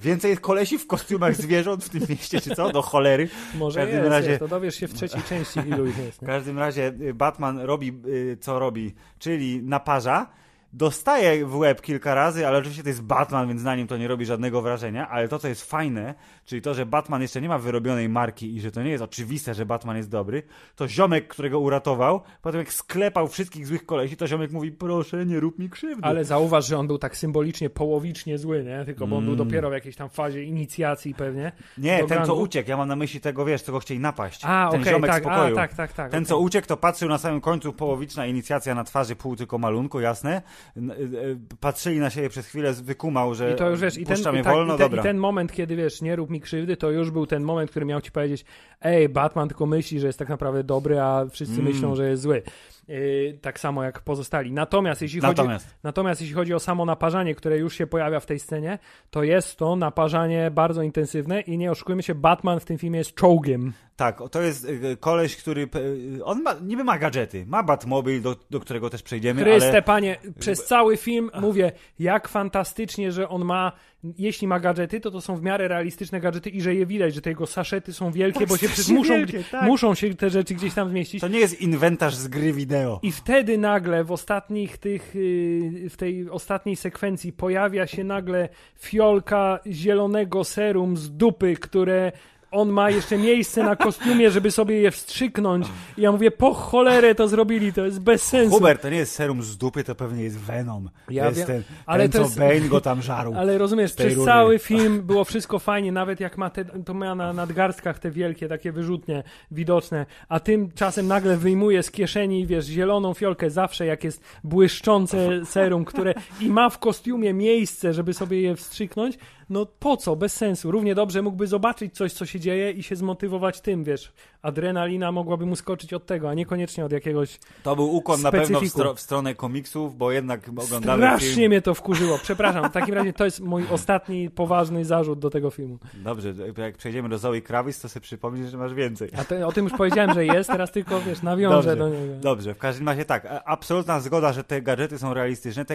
więcej jest kolesi w kostiumach zwierząt w tym mieście, czy co? Do cholery. Może w każdym jest, razie... Jest, to dowiesz się w trzeciej części, ilu ich jest. Nie? W każdym razie y, Batman robi, y, co robi, czyli naparza, dostaje w łeb kilka razy, ale oczywiście to jest Batman, więc na nim to nie robi żadnego wrażenia, ale to, co jest fajne, czyli to, że Batman jeszcze nie ma wyrobionej marki i że to nie jest oczywiste, że Batman jest dobry, to ziomek, którego uratował, potem jak sklepał wszystkich złych kolesi, to ziomek mówi, proszę, nie rób mi krzywdy. Ale zauważ, że on był tak symbolicznie, połowicznie zły, nie? Tylko bo on mm. był dopiero w jakiejś tam fazie inicjacji pewnie. Nie, ten, gangu. co uciekł, ja mam na myśli tego, wiesz, tego chcieli napaść. A, ten okay, ziomek tak, A, tak, tak, tak, ten, okay. co uciekł, to patrzył na samym końcu, połowiczna inicjacja na twarzy, pół tylko malunku, jasne, E, e, patrzyli na siebie przez chwilę, wykumał, że I to już wiesz, i ten, i tak, wolno, i ten, i ten, moment, kiedy wiesz, nie rób mi krzywdy, to już był ten moment, który miał ci powiedzieć, ej, Batman tylko myśli, że jest tak naprawdę dobry, a wszyscy mm. myślą, że jest zły. Y, tak samo jak pozostali. Natomiast jeśli, natomiast. Chodzi, natomiast jeśli chodzi o samo naparzanie, które już się pojawia w tej scenie, to jest to naparzanie bardzo intensywne i nie oszukujmy się, Batman w tym filmie jest czołgiem. Tak, to jest y, koleś, który. Y, on ma, niby ma gadżety. Ma Batmobil, do, do którego też przejdziemy. Chryste, ale... panie, przez cały film mówię, jak fantastycznie, że on ma jeśli ma gadżety, to to są w miarę realistyczne gadżety i że je widać, że te jego saszety są wielkie, tak, bo się przecież muszą, wielkie, tak. muszą się te rzeczy gdzieś tam zmieścić. To nie jest inwentarz z gry wideo. I wtedy nagle w ostatnich tych, y, w tej ostatniej sekwencji pojawia się nagle fiolka zielonego serum z dupy, które on ma jeszcze miejsce na kostiumie, żeby sobie je wstrzyknąć. I ja mówię, po cholerę to zrobili, to jest bez sensu. Hubert, to nie jest serum z dupy, to pewnie jest Venom. Ja jest wiem, ten, ale ten, to co Bane go tam żarł. Ale rozumiesz, przez rury. cały film było wszystko fajnie, nawet jak ma te, to ma na nadgarstkach te wielkie, takie wyrzutnie widoczne, a tymczasem nagle wyjmuje z kieszeni, wiesz, zieloną fiolkę zawsze, jak jest błyszczące serum, które i ma w kostiumie miejsce, żeby sobie je wstrzyknąć, no po co, bez sensu. Równie dobrze mógłby zobaczyć coś, co się dzieje i się zmotywować tym, wiesz. Adrenalina mogłaby mu skoczyć od tego, a niekoniecznie od jakiegoś To był ukłon specyfiku. na pewno w, stro w, stronę komiksów, bo jednak oglądamy Strasznie film. mnie to wkurzyło, przepraszam. W takim razie to jest mój ostatni poważny zarzut do tego filmu. Dobrze, jak przejdziemy do Zoe Krawic, to sobie przypomnisz, że masz więcej. A te, o tym już powiedziałem, że jest, teraz tylko, wiesz, nawiążę dobrze, do niego. Dobrze, w każdym razie tak, absolutna zgoda, że te gadżety są realistyczne.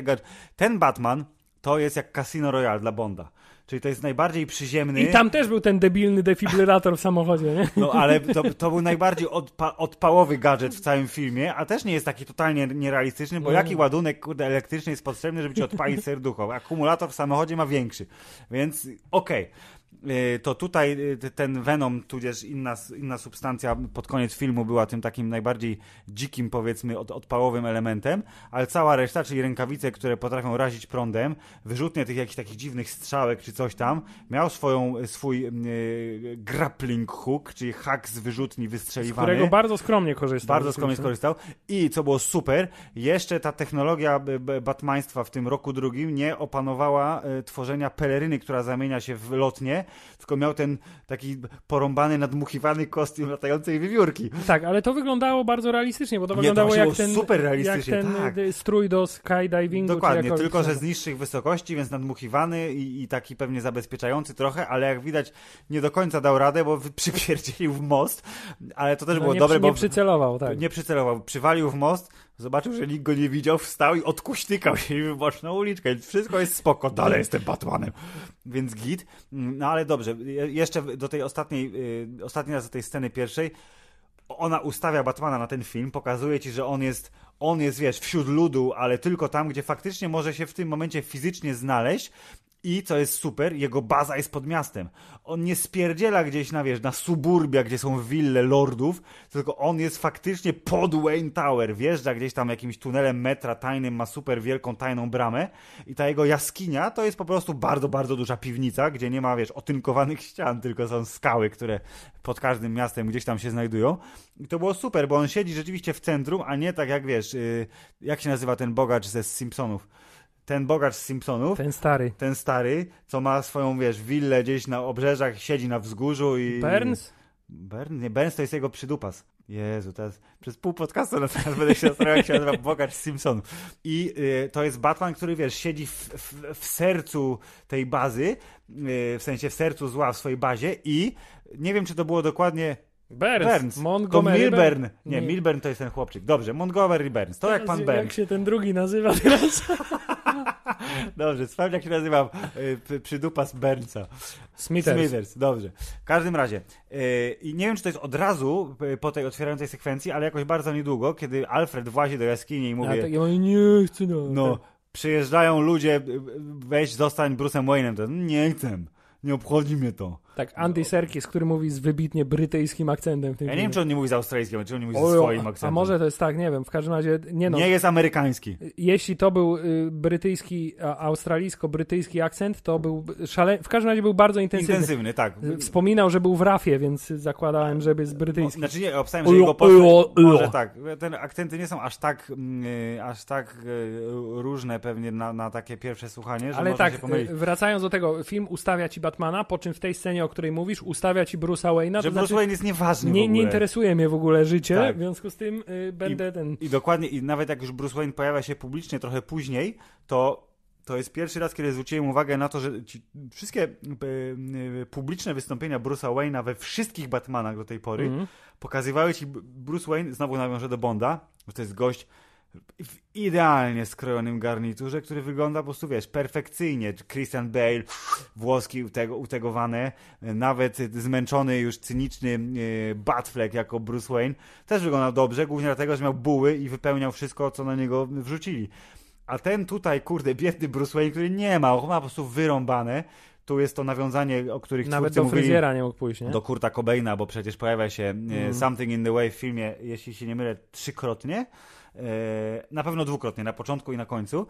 ten Batman to jest jak Casino Royale dla Bonda. Czyli to jest najbardziej przyziemny. I tam też był ten debilny defibrylator w samochodzie, nie? No ale to, to był najbardziej odpa odpałowy gadżet w całym filmie, a też nie jest taki totalnie nierealistyczny, bo jaki ładunek kurde, elektryczny jest potrzebny, żeby ci odpalić serducho? Akumulator w samochodzie ma większy. Więc okej. Okay. Y, to tutaj y, ten Venom, tudzież inna, inna substancja pod koniec filmu była tym takim najbardziej dzikim, powiedzmy, od, odpałowym elementem, ale cała reszta, czyli rękawice, które potrafią razić prądem, wyrzutnie tych jakichś takich dziwnych strzałek czy coś tam, miał swoją, y, swój yy, grappling hook, czyli hak z wyrzutni wystrzeliwany. Z którego bardzo skromnie korzystał. Bardzo skromnie skorzystał i, co było super, jeszcze ta technologia batmaństwa w tym roku drugim nie opanowała tworzenia peleryny, która zamienia się w lotnie, tylko miał ten taki porąbany, nadmuchiwany kostium latającej wywiórki. Tak, ale to wyglądało bardzo realistycznie, bo to Nie, wyglądało to jak ten, super realistycznie, jak ten tak. Y, strój do skydivingu. Dokładnie, tylko że z niższych wysokości, więc nadmuchiwany i, i taki pewnie zabezpieczający trochę, ale jak widać nie do końca dał radę, bo przypierdzielił w most, ale to też no, było nie, dobre, nie bo... Nie przycelował, tak. Nie przycelował, przywalił w most, Zobaczył, że nikt go nie widział, wstał i odkuśnikał się i wyboczył na uliczkę. Wszystko jest spoko, dalej jestem Batmanem. Więc git. No ale dobrze, jeszcze do tej ostatniej, y, ostatniej raz do tej sceny pierwszej. Ona ustawia Batmana na ten film, pokazuje ci, że on jest, on jest, wiesz, wśród ludu, ale tylko tam, gdzie faktycznie może się w tym momencie fizycznie znaleźć i co jest super, jego baza jest pod miastem. On nie spierdziela gdzieś na wiesz, na suburbia, gdzie są wille lordów, tylko on jest faktycznie pod Wayne Tower. Wjeżdża gdzieś tam jakimś tunelem metra tajnym, ma super wielką tajną bramę. I ta jego jaskinia to jest po prostu bardzo, bardzo duża piwnica, gdzie nie ma wiesz, otynkowanych ścian, tylko są skały, które pod każdym miastem gdzieś tam się znajdują. I to było super, bo on siedzi rzeczywiście w centrum, a nie tak jak wiesz, y, jak się nazywa ten bogacz ze Simpsonów ten bogacz z Simpsonów. Ten stary. Ten stary, co ma swoją, wiesz, willę gdzieś na obrzeżach, siedzi na wzgórzu i... Burns? Burns? Nie, Burns to jest jego przydupas. Jezu, teraz przez pół podcastu na teraz będę się zastanawiał, jak się nazywa bogacz z Simpsonów. I y, to jest Batman, który, wiesz, siedzi w, w, w sercu tej bazy, y, w sensie w sercu zła w swojej bazie i nie wiem, czy to było dokładnie Burns. Burns. Montgomery. To Milburn. Nie, nie, Milburn to jest ten chłopczyk. Dobrze, Montgomery Burns. To teraz, jak pan Burns. Jak się ten drugi nazywa teraz? Dobrze, sprawdź jak się nazywam. Y, przydupa z Bernca. Smithers. Smithers, dobrze. W każdym razie, y, i nie wiem, czy to jest od razu y, po tej otwierającej sekwencji, ale jakoś bardzo niedługo, kiedy Alfred włazi do jaskini i mówi... Ja, tak, ja mówię, nie chcę, no. no przyjeżdżają ludzie, weź, zostań Bruce'em Wayne'em. To, nie chcę, nie obchodzi mnie to. Tak, Andy no. Serkis, który mówi z wybitnie brytyjskim akcentem w tym Ja nie wiem, czy on nie mówi z australijskim, czy on nie mówi ze swoim akcentem. A może to jest tak, nie wiem, w każdym razie, nie no. Nie jest amerykański. Jeśli to był y, brytyjski, australijsko-brytyjski akcent, to był szale... w każdym razie był bardzo intensywny. Intensywny, tak. Y, wspominał, że był w rafie, więc zakładałem, że jest O, brytyjski. Znaczy nie, obstałem, że Ujo, jego polskie, może tak, te akcenty nie są aż tak, mm, y, aż tak y, różne pewnie na, na takie pierwsze słuchanie, że Ale można tak, się tak, pomylić. y, wracając do tego, film ustawia ci Batmana, po czym w tej scenie, o o której mówisz, ustawia ci Bruce'a Wayne'a. Że to Bruce znaczy, Wayne jest nieważny nie, nie interesuje mnie w ogóle życie, tak. w związku z tym y, będę I, ten... I dokładnie, i nawet jak już Bruce Wayne pojawia się publicznie trochę później, to to jest pierwszy raz, kiedy zwróciłem uwagę na to, że wszystkie y, y, publiczne wystąpienia Bruce'a Wayne'a we wszystkich Batmanach do tej pory mm pokazywały ci Bruce Wayne, znowu nawiążę do Bonda, bo to jest gość, w idealnie skrojonym garniturze, który wygląda po prostu, wiesz, perfekcyjnie. Christian Bale, włoski utego, utegowany, nawet zmęczony już cyniczny e, Batfleck jako Bruce Wayne też wygląda dobrze, głównie dlatego, że miał buły i wypełniał wszystko, co na niego wrzucili. A ten tutaj, kurde, biedny Bruce Wayne, który nie ma, ma po prostu wyrąbane, tu jest to nawiązanie, o których Nawet do fryzjera nie mógł pójść, nie? Do Kurta Cobaina, bo przecież pojawia się mm. Something in the Way w filmie, jeśli się nie mylę, trzykrotnie. E, na pewno dwukrotnie, na początku i na końcu,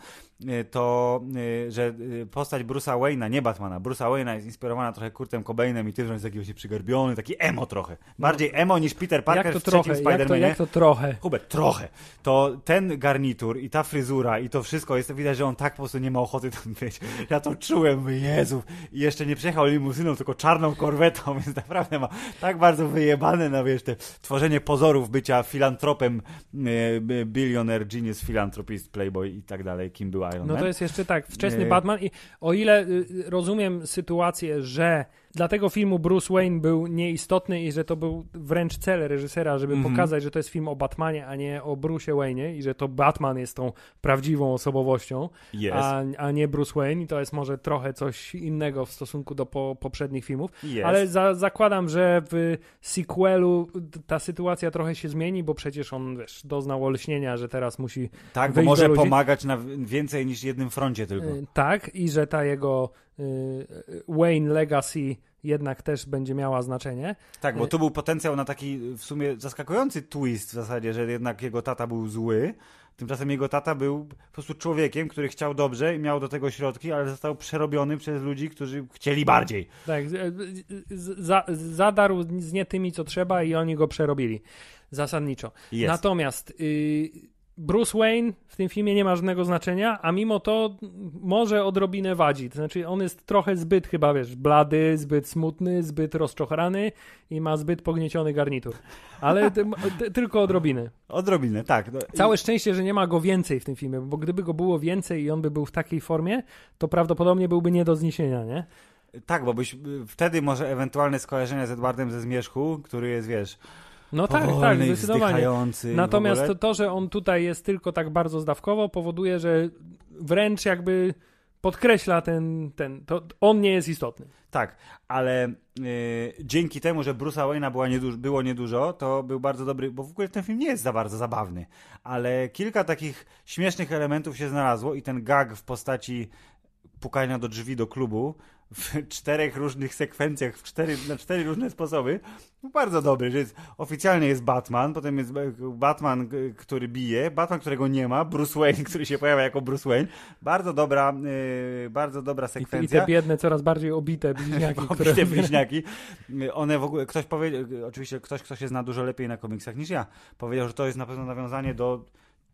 e, to, e, że postać Bruce'a Wayne'a, nie Batmana, Bruce'a Wayne'a jest inspirowana trochę Kurtem Cobainem i tym, że jest taki przygarbiony, taki emo trochę. Bardziej no. emo niż Peter Parker jak to w trochę, w Spider-Manie. Jak to, jak to trochę? Hubert, trochę. To ten garnitur i ta fryzura i to wszystko, jest widać, że on tak po prostu nie ma ochoty tam być. Ja to czułem, Jezu. I jeszcze nie przejechał limuzyną, tylko czarną korwetą, więc naprawdę ma tak bardzo wyjebane na, no wiesz, te tworzenie pozorów bycia filantropem, bilioner, genius, filantropist, playboy i tak dalej, kim był Iron Man. No to jest jeszcze tak, wczesny e, Batman i o ile y, rozumiem sytuację, że dla tego filmu Bruce Wayne był nieistotny i że to był wręcz cel reżysera, żeby mm -hmm. pokazać, że to jest film o Batmanie, a nie o Bruce Wayne'ie i że to Batman jest tą prawdziwą osobowością, yes. a, a nie Bruce Wayne. I to jest może trochę coś innego w stosunku do po, poprzednich filmów. Yes. Ale za, zakładam, że w sequelu ta sytuacja trochę się zmieni, bo przecież on, wiesz, doznał olśnienia, że teraz musi Tak, bo może pomagać na więcej niż jednym froncie tylko. Y, tak, i że ta jego Y, y, Wayne Legacy jednak też będzie miała znaczenie. Tak, bo y, tu był potencjał na taki w sumie zaskakujący twist w zasadzie, że jednak jego tata był zły, tymczasem jego tata był po prostu człowiekiem, który chciał dobrze i miał do tego środki, ale został przerobiony przez ludzi, którzy chcieli no, bardziej. Tak, za, zadarł z nie tymi, co trzeba i oni go przerobili zasadniczo. Jest. Natomiast... Bruce Wayne w tym filmie nie ma żadnego znaczenia, a mimo to może odrobinę wadzi. To znaczy, on jest trochę zbyt chyba, wiesz, blady, zbyt smutny, zbyt rozczochrany i ma zbyt pognieciony garnitur. Ale ty, ty, tylko odrobiny. Odrobinę, tak. No, Całe szczęście, że nie ma go więcej w tym filmie, bo gdyby go było więcej i on by był w takiej formie, to prawdopodobnie byłby nie do zniesienia, nie? Tak, bo byś, y, wtedy może ewentualne skojarzenia z Edwardem ze Zmierzchu, który jest, wiesz, no tak, tak, zdecydowanie. Natomiast to, że on tutaj jest tylko tak bardzo zdawkowo, powoduje, że wręcz jakby podkreśla ten, ten to on nie jest istotny. Tak, ale y, dzięki temu, że Bruce'a Wayne'a była nieduż, było niedużo, to był bardzo dobry, bo w ogóle ten film nie jest za bardzo zabawny, ale kilka takich śmiesznych elementów się znalazło i ten gag w postaci pukania do drzwi do klubu, w czterech różnych sekwencjach, w cztery, na cztery różne sposoby. No, bardzo dobry, że jest, oficjalnie jest Batman, potem jest e, Batman, e, który bije, Batman, którego nie ma, Bruce Wayne, który się pojawia jako Bruce Wayne. Bardzo dobra, yy, bardzo dobra sekwencja. I, te biedne, coraz bardziej obite bliźniaki. obite które... bliźniaki. One w ogóle, ktoś powiedział, oczywiście ktoś, kto się zna dużo lepiej na komiksach niż ja, powiedział, że to jest na pewno nawiązanie do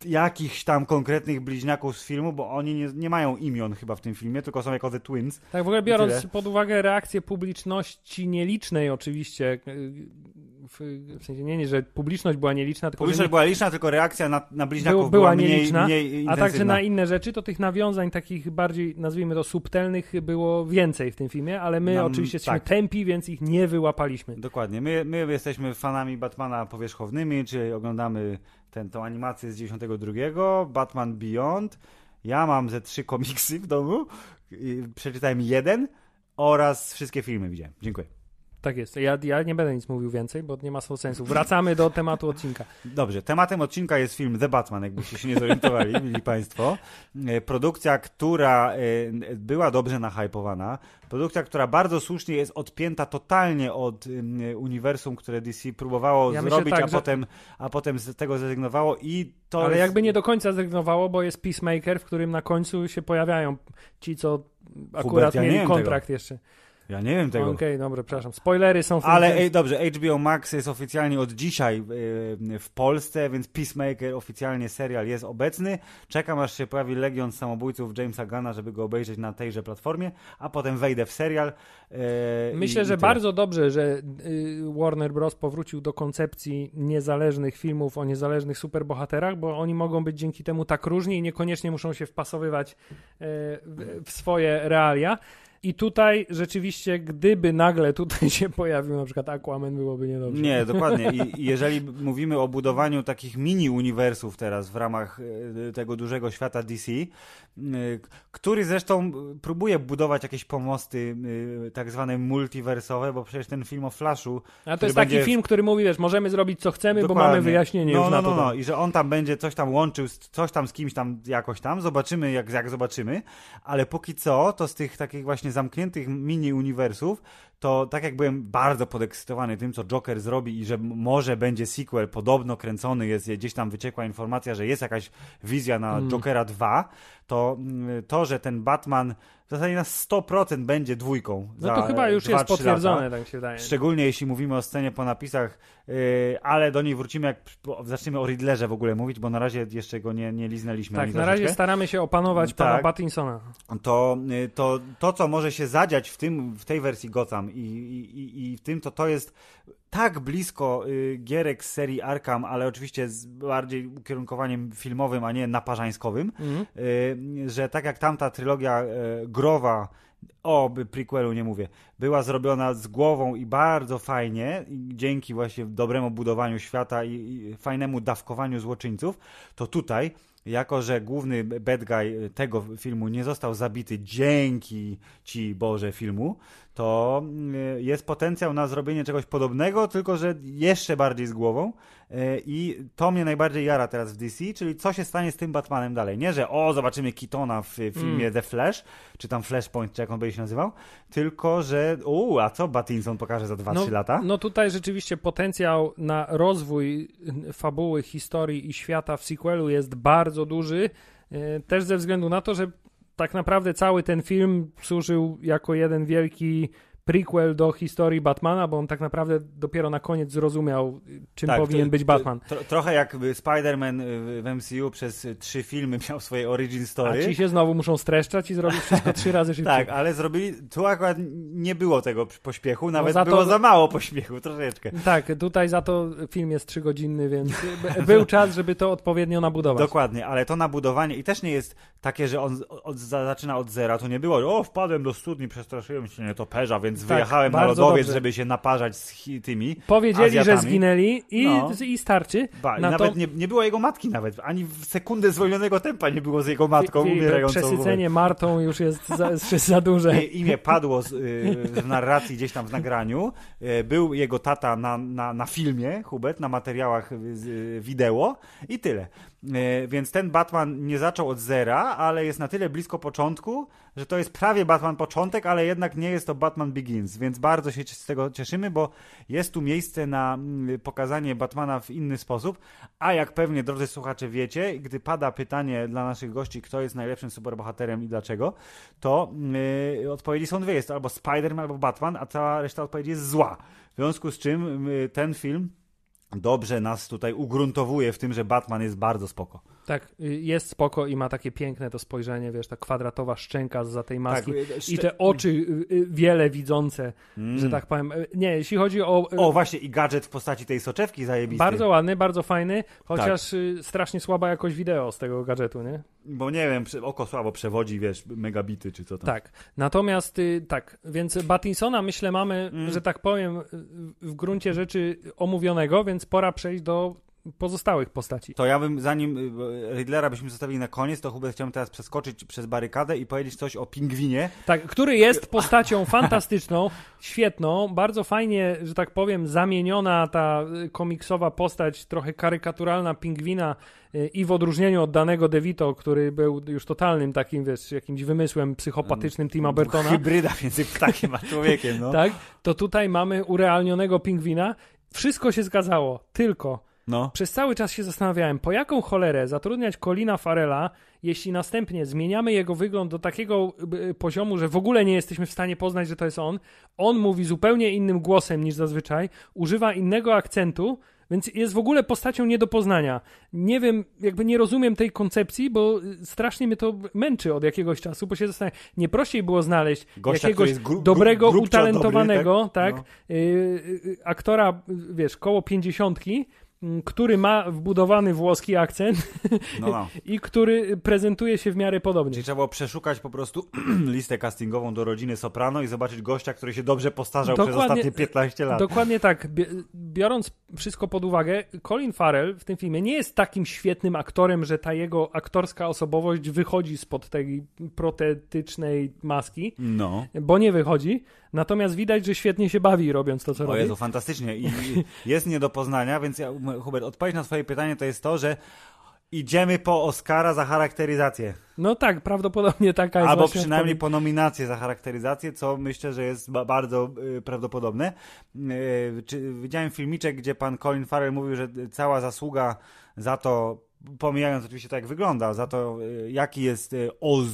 jakichś tam konkretnych bliźniaków z filmu, bo oni nie, nie mają imion chyba w tym filmie, tylko są jako The Twins. Tak, w ogóle biorąc pod uwagę reakcję publiczności nielicznej oczywiście, e, w sensie nie, nie że publiczność była nieliczna, tylko... Publiczność nie... była liczna, tylko reakcja na, na bliźniaków była, była mniej, nieliczna, mniej a także na inne rzeczy, to tych nawiązań takich bardziej, nazwijmy to, subtelnych było więcej w tym filmie, ale my Nam, oczywiście jesteśmy tak. tempi, więc ich nie wyłapaliśmy. Dokładnie. My, my jesteśmy fanami Batmana powierzchownymi, czyli oglądamy ten, tą animację z 92, Batman Beyond. Ja mam ze trzy komiksy w domu. Przeczytałem jeden oraz wszystkie filmy widziałem. Dziękuję. Tak jest. Ja, ja nie będę nic mówił więcej, bo nie ma sensu. Wracamy do tematu odcinka. Dobrze. Tematem odcinka jest film The Batman, jakbyście się nie zorientowali, mili Państwo. E, produkcja, która e, była dobrze nahypowana. Produkcja, która bardzo słusznie jest odpięta totalnie od e, uniwersum, które DC próbowało ja zrobić, tak, a, że... potem, a potem z tego zrezygnowało i to. Ale jest... jakby nie do końca zrezygnowało, bo jest Peacemaker, w którym na końcu się pojawiają ci, co akurat Hubert, ja mieli kontrakt tego. jeszcze. Ja nie wiem tego. Okej, okay, dobra, przepraszam. Spoilery są... Ale ej, dobrze, HBO Max jest oficjalnie od dzisiaj yy, w Polsce, więc Peacemaker, oficjalnie serial jest obecny. Czekam, aż się pojawi Legion Samobójców Jamesa Gana, żeby go obejrzeć na tejże platformie, a potem wejdę w serial. Yy, Myślę, i, że i bardzo dobrze, że yy, Warner Bros. powrócił do koncepcji niezależnych filmów o niezależnych superbohaterach, bo oni mogą być dzięki temu tak różni i niekoniecznie muszą się wpasowywać e, w swoje realia. I tutaj rzeczywiście, gdyby nagle tutaj się pojawił na przykład Aquaman, byłoby niedobrze. Nie, dokładnie. I jeżeli mówimy o budowaniu takich mini uniwersów teraz w ramach e, tego dużego świata DC, e, który zresztą próbuje budować jakieś pomosty e, tak zwane multiversowe, bo przecież ten film o Flashu... A to jest taki będzie... film, który mówi, wiesz, możemy zrobić co chcemy, dokładnie. bo mamy wyjaśnienie no, już no, na no, to. No, no, i że on tam będzie coś tam łączył, coś tam z kimś tam jakoś tam, zobaczymy jak, jak zobaczymy, ale póki co, to z tych takich właśnie właśnie zamkniętych mini-uniwersów, to tak jak byłem bardzo podekscytowany tym, co Joker zrobi i że może będzie sequel, podobno kręcony jest, gdzieś tam wyciekła informacja, że jest jakaś wizja na mm. Jokera 2, to mm, to, że ten Batman w zasadzie na 100% będzie dwójką. No to chyba e, już jest potwierdzone, lata. tak się wydaje. Szczególnie jeśli mówimy o scenie po napisach, y, ale do niej wrócimy, jak zaczniemy o Riddlerze w ogóle mówić, bo na razie jeszcze go nie, nie liznęliśmy. Tak, na troszeczkę. razie staramy się opanować mm, tak. pana Pattinsona. To, y, to, to, co może się zadziać w, tym, w tej wersji Gotham i, i, i w tym, to to jest tak blisko y, gierek z serii Arkham, ale oczywiście z bardziej ukierunkowaniem filmowym, a nie naparzańskowym, mm. y, że tak jak tamta trylogia y, growa, o by prequelu nie mówię, była zrobiona z głową i bardzo fajnie, dzięki właśnie dobremu budowaniu świata i, i fajnemu dawkowaniu złoczyńców, to tutaj jako że główny bad guy tego filmu nie został zabity dzięki ci Boże filmu, to mm, jest potencjał na zrobienie czegoś podobnego, tylko że jeszcze bardziej z głową, E, I to mnie najbardziej jara teraz w DC, czyli co się stanie z tym Batmanem dalej. Nie, że o, zobaczymy Kitona w filmie mm. The Flash, czy tam Flashpoint, czy jak on będzie się nazywał, tylko że u, a co Batinson pokaże za 2-3 no, lata? No tutaj rzeczywiście potencjał na rozwój fabuły, historii i świata w sequelu jest bardzo duży, e, też ze względu na to, że tak naprawdę cały ten film służył jako jeden wielki prequel do historii Batmana, bo on tak naprawdę dopiero na koniec zrozumiał, czym tak, powinien to, być Batman. To, to, trochę jak Spider-Man w MCU przez trzy filmy miał swoje origin story. A ci się znowu muszą streszczać i zrobić wszystko trzy razy szybciej. Tak, ale zrobili, tu akurat nie było tego pośpiechu, no nawet no za było to... za mało pośpiechu, troszeczkę. Tak, tutaj za to film jest trzygodzinny, więc był czas, żeby to odpowiednio nabudować. Dokładnie, ale to nabudowanie i też nie jest takie, że on od, od, zaczyna od zera, to nie było, o wpadłem do studni, przestraszyłem się to nietoperza, więc więc tak, wyjechałem na lodowiec, dobrze. żeby się naparzać z tymi Powiedzieli, Azjatami. że zginęli i, no. i starczy. Ba, na nawet to... nie, nie było jego matki nawet, ani w sekundę zwolnionego tempa nie było z jego matką I, umierającą. Przesycenie Martą już jest za, jest za duże. Imię padło z, y, w narracji gdzieś tam w nagraniu. Y, był jego tata na, na, na filmie, Hubert, na materiałach y, y wideo i tyle. E, więc ten Batman nie zaczął od zera, ale jest na tyle blisko początku, że to jest prawie Batman początek, ale jednak nie jest to Batman Begins, więc bardzo się z tego cieszymy, bo jest tu miejsce na mm, pokazanie Batmana w inny sposób. A jak pewnie, drodzy słuchacze, wiecie, gdy pada pytanie dla naszych gości, kto jest najlepszym superbohaterem i dlaczego, to yy, odpowiedzi są dwie: jest to albo Spider-Man, albo Batman, a cała reszta odpowiedzi jest zła. W związku z czym yy, ten film dobrze nas tutaj ugruntowuje w tym, że Batman jest bardzo spoko. Tak, y, jest spoko i ma takie piękne to spojrzenie, wiesz, ta kwadratowa szczęka za tej tak, maski tak, y, szcz... i te oczy y, wiele widzące, mm. że tak powiem. Nie, jeśli chodzi o... O, właśnie i gadżet w postaci tej soczewki zajebisty. Bardzo ładny, bardzo fajny, chociaż tak. strasznie słaba jakość wideo z tego gadżetu, nie? Bo nie wiem, oko słabo przewodzi, wiesz, megabity czy co tam. Tak, natomiast tak, więc Battinsona myślę mamy, mm. że tak powiem, w gruncie rzeczy omówionego, więc pora przejść do pozostałych postaci. To ja bym, zanim y, Riddlera byśmy zostawili na koniec, to Hubert chciałbym teraz przeskoczyć przez barykadę i powiedzieć coś o Pingwinie. Tak, który jest postacią fantastyczną, świetną, bardzo fajnie, że tak powiem, zamieniona ta y, komiksowa postać, trochę karykaturalna Pingwina y, i w odróżnieniu od danego DeVito, który był już totalnym takim, wiesz, jakimś wymysłem psychopatycznym Tima Bertona. Hybryda między ptakiem a człowiekiem, no. tak, to tutaj mamy urealnionego Pingwina. Wszystko się zgadzało, tylko no. Przez cały czas się zastanawiałem, po jaką cholerę zatrudniać Colina Farela, jeśli następnie zmieniamy jego wygląd do takiego poziomu, że w ogóle nie jesteśmy w stanie poznać, że to jest on. On mówi zupełnie innym głosem niż zazwyczaj, używa innego akcentu, więc jest w ogóle postacią nie do poznania. Nie wiem, jakby nie rozumiem tej koncepcji, bo y, strasznie mnie to męczy od jakiegoś czasu, bo się zastanawiam, nie prościej było znaleźć Gościa, jakiegoś gru, dobrego, utalentowanego, dobry, tak? tak? No. Y, y, aktora, wiesz, koło pięćdziesiątki, który ma wbudowany włoski akcent no, no. i który prezentuje się w miarę podobnie. Czyli trzeba było przeszukać po prostu listę castingową do rodziny Soprano i zobaczyć gościa, który się dobrze postarzał dokładnie, przez ostatnie 15 lat. Dokładnie tak. Biorąc wszystko pod uwagę, Colin Farrell w tym filmie nie jest takim świetnym aktorem, że ta jego aktorska osobowość wychodzi spod tej protetycznej maski, no. bo nie wychodzi. Natomiast widać, że świetnie się bawi robiąc to, co o robi. O Jezu, fantastycznie. I, i jest nie do poznania, więc ja, Hubert, odpowiedź na swoje pytanie to jest to, że Idziemy po Oscara za charakteryzację. No tak, prawdopodobnie taka jest. Albo przynajmniej po nominację za charakteryzację, co myślę, że jest bardzo y, prawdopodobne. Y, widziałem filmiczek, gdzie pan Colin Farrell mówił, że cała zasługa za to, pomijając oczywiście tak jak wygląda, za to y, jaki jest Oz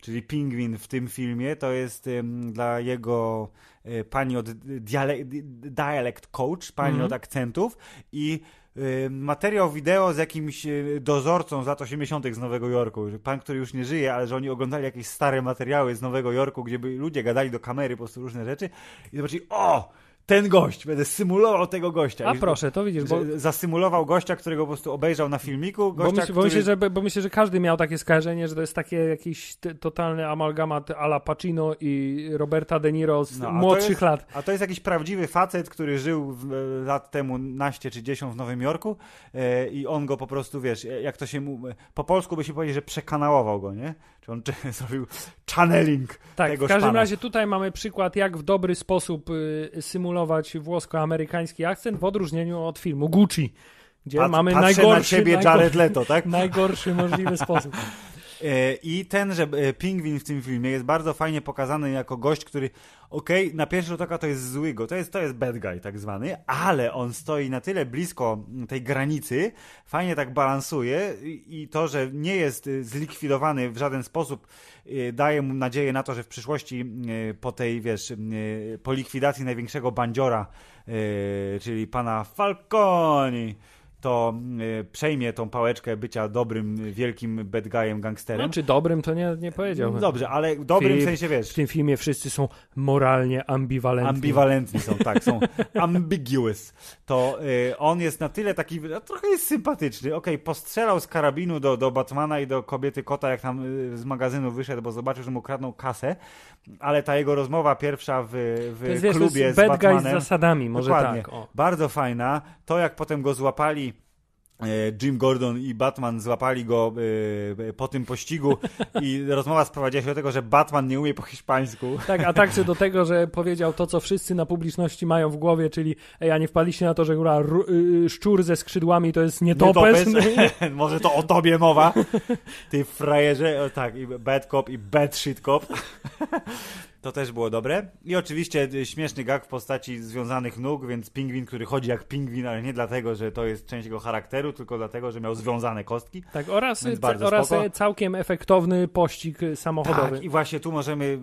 czyli pingwin w tym filmie, to jest dla jego e, pani od dialect, dialect coach, pani mm -hmm. od akcentów i e, materiał wideo z jakimś e, dozorcą z lat 80. z Nowego Jorku. Pan, który już nie żyje, ale że oni oglądali jakieś stare materiały z Nowego Jorku, gdzie by ludzie gadali do kamery po prostu różne rzeczy i zobaczyli, o! ten gość, będę symulował tego gościa. A proszę, to widzisz. Bo... Zasymulował gościa, którego po prostu obejrzał na filmiku. Gościa, bo, myśl, który... bo, myślę, że, bo myślę, że każdy miał takie skarżenie, że to jest takie jakiś totalny amalgamat ala Pacino i Roberta De Niro z no, młodszych jest, lat. A to jest jakiś prawdziwy facet, który żył w, e, lat temu naście czy dziesiąt w Nowym Jorku e, i on go po prostu, wiesz, e, jak to się mu, po polsku by się powiedzieć, że przekanałował go, nie? Czy on zrobił channeling tak, tego Tak, w każdym szpana. razie tutaj mamy przykład, jak w dobry sposób y, symulować włosko-amerykański akcent w odróżnieniu od filmu Gucci, gdzie Pat, mamy najgorszy... na ciebie najgorszy, Jared Leto, tak? Najgorszy możliwy sposób. E, I ten że e, pingwin w tym filmie jest bardzo fajnie pokazany jako gość, który okej, okay, na pierwszy rzut oka to jest zły go, to jest, to jest bad guy tak zwany, ale on stoi na tyle blisko mm, tej granicy, fajnie tak balansuje i to, że nie jest y, zlikwidowany w żaden sposób, y, daje mu nadzieję na to, że w przyszłości y, po tej, wiesz, po likwidacji największego bandziora, czyli pana Falconi, to y, przejmie tą pałeczkę bycia dobrym, wielkim bad guyem, gangsterem. Znaczy czy dobrym, to nie, nie powiedziałbym. Dobrze, ale dobrym w sensie, wiesz... W tym filmie wszyscy są moralnie ambiwalentni. Ambiwalentni są, tak, są ambiguous. To y, on jest na tyle taki, no, trochę jest sympatyczny. Okej, okay, postrzelał z karabinu do, do Batmana i do kobiety kota, jak tam y, z magazynu wyszedł, bo zobaczył, że mu kradną kasę, ale ta jego rozmowa pierwsza w, w to jest, klubie to jest z bad Batmanem... bad guy z zasadami, może Dokładnie. tak. O. Bardzo fajna. To, jak potem go złapali E, Jim Gordon i Batman złapali go e, e, po tym pościgu i rozmowa sprowadziła się do tego, że Batman nie umie po hiszpańsku. Tak, a także do tego, że powiedział to, co wszyscy na publiczności mają w głowie, czyli ej, a nie wpaliście na to, że góra, y, y, szczur ze skrzydłami to jest nietopes? Może to o tobie mowa? Ty frajerze. tak, i bad cop i bad shit cop. To też było dobre. I oczywiście y, śmieszny gag w postaci związanych nóg, więc pingwin, który chodzi jak pingwin, ale nie dlatego, że to jest część jego charakteru, tylko dlatego, że miał związane kostki. Tak, oraz, oraz całkiem efektowny pościg samochodowy. Tak, i właśnie tu możemy, y,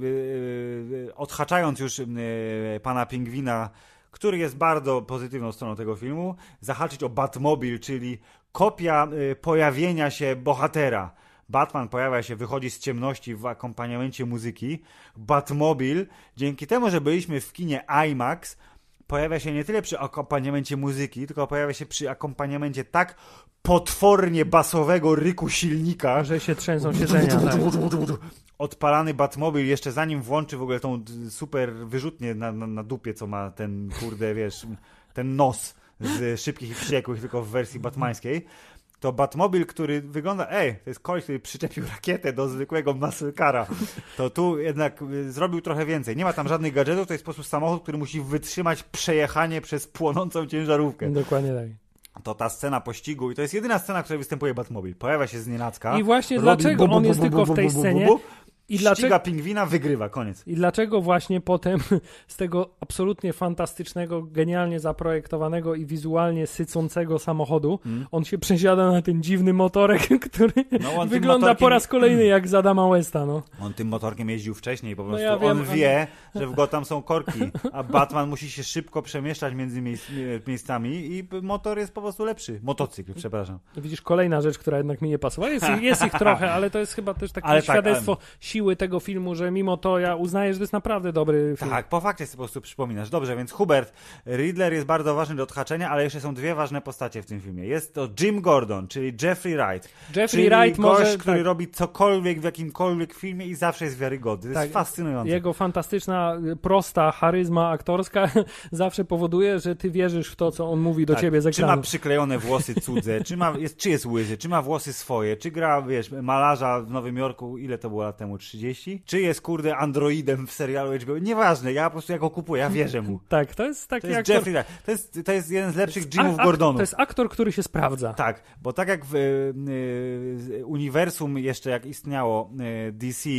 y, odhaczając już pana pingwina, który jest bardzo pozytywną stroną tego filmu, zahaczyć o Batmobil, czyli kopia pojawienia się bohatera Batman pojawia się, wychodzi z ciemności w akompaniamencie muzyki. Batmobil, dzięki temu, że byliśmy w kinie IMAX, pojawia się nie tyle przy akompaniamencie muzyki, tylko pojawia się przy akompaniamencie tak potwornie basowego ryku silnika, że się trzęsą siedzenia. Tak. Odpalany Batmobil, jeszcze zanim włączy w ogóle tą super wyrzutnię na, na, na dupie, co ma ten, kurde, wiesz, ten nos z Szybkich i Wściekłych, tylko w wersji batmańskiej to Batmobil, który wygląda, ej, to jest koleś, który przyczepił rakietę do zwykłego masylkara, to tu jednak y, zrobił trochę więcej. Nie ma tam żadnych gadżetów, to jest po prostu samochód, który musi wytrzymać przejechanie przez płonącą ciężarówkę. Dokładnie tak to ta scena pościgu, i to jest jedyna scena, w której występuje Batmobile. Pojawia się z nienacka. I właśnie dlaczego on jest tylko w tej scenie? I Ściga dlaczego... pingwina, wygrywa, koniec. I dlaczego właśnie potem z tego absolutnie fantastycznego, genialnie zaprojektowanego i wizualnie sycącego samochodu, mm. on się przesiada na ten dziwny motorek, który no, wygląda po raz kolejny jak Zadama Westa. No. On tym motorkiem jeździł wcześniej, po no prostu no ja wiem, on wie, ale... że w Gotham są korki, a Batman musi się szybko przemieszczać między miejscami i motor jest po prostu lepszy. Motocykl, przepraszam. Widzisz, kolejna rzecz, która jednak mi nie pasowała. Jest, jest ich trochę, ale to jest chyba też takie ale tak, świadectwo... Tak, ale siły tego filmu, że mimo to ja uznaję, że to jest naprawdę dobry film. Tak, po fakcie sobie po prostu przypominasz. Dobrze, więc Hubert, Riddler jest bardzo ważny do odhaczenia, ale jeszcze są dwie ważne postacie w tym filmie. Jest to Jim Gordon, czyli Jeffrey Wright. Jeffrey czyli Wright gość, może... który tak. robi cokolwiek w jakimkolwiek filmie i zawsze jest wiarygodny. To tak, jest fascynujące. Jego fantastyczna, y, prosta charyzma aktorska zawsze powoduje, że ty wierzysz w to, co on mówi do tak, ciebie z ekranu. Czy ma przyklejone włosy cudze, czy, ma, jest, czy jest łyzy, czy ma włosy swoje, czy gra, wiesz, malarza w Nowym Jorku, ile to było lat temu? 30? Czy jest, kurde, androidem w serialu HBO? Nieważne, ja po prostu jako kupuję, ja wierzę mu. tak, to jest taki to jest aktor... Jeffrey, to, jest, to jest jeden z lepszych Jimów Gordonów. To jest aktor, który się sprawdza. Tak, bo tak jak w y, y, uniwersum jeszcze jak istniało y, DC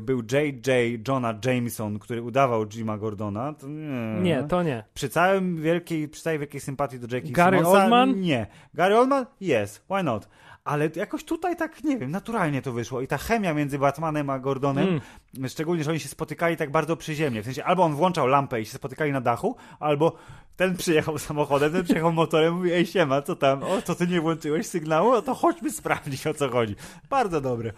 był J.J. Johna Jameson, który udawał Jima Gordona, to nie. nie to nie. Przy, całym wielkiej, przy całej wielkiej sympatii do Jackie Gary Simonsa, Oldman? Nie. Gary Oldman? Yes. Why not? ale jakoś tutaj tak, nie wiem, naturalnie to wyszło. I ta chemia między Batmanem a Gordonem, mm. szczególnie, że oni się spotykali tak bardzo przyziemnie. W sensie albo on włączał lampę i się spotykali na dachu, albo ten przyjechał samochodem, ten przyjechał motorem, i mówi, ej siema, co tam, o, co ty nie włączyłeś sygnału, no to chodźmy sprawdzić, o co chodzi. Bardzo dobre.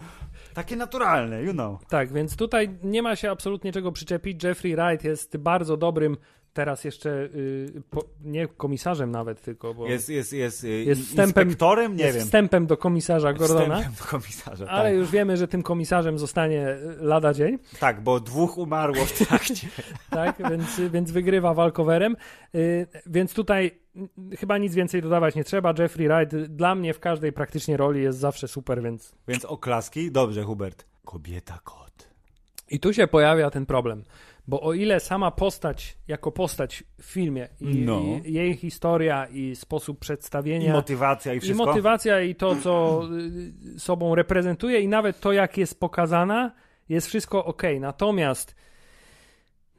Takie naturalne, you know. Tak, więc tutaj nie ma się absolutnie czego przyczepić. Jeffrey Wright jest bardzo dobrym teraz jeszcze y, po, nie komisarzem nawet tylko, bo jest, jest, jest, y, jest wstępem, inspektorem, nie jest wiem. wstępem do komisarza Gordona, wstępem do komisarza, ale tak. już wiemy, że tym komisarzem zostanie y, lada dzień. Tak, bo dwóch umarło w trakcie. tak, więc, więc wygrywa walkowerem, więc tutaj chyba nic więcej dodawać nie trzeba. Jeffrey Wright dla mnie w każdej praktycznie roli jest zawsze super, więc... Więc oklaski? Dobrze, Hubert. Kobieta kot. I tu się pojawia ten problem bo o ile sama postać, jako postać w filmie, i, no. i jej historia i sposób przedstawienia. I motywacja i wszystko. I motywacja i to, co y, sobą reprezentuje, i nawet to, jak jest pokazana, jest wszystko ok. Natomiast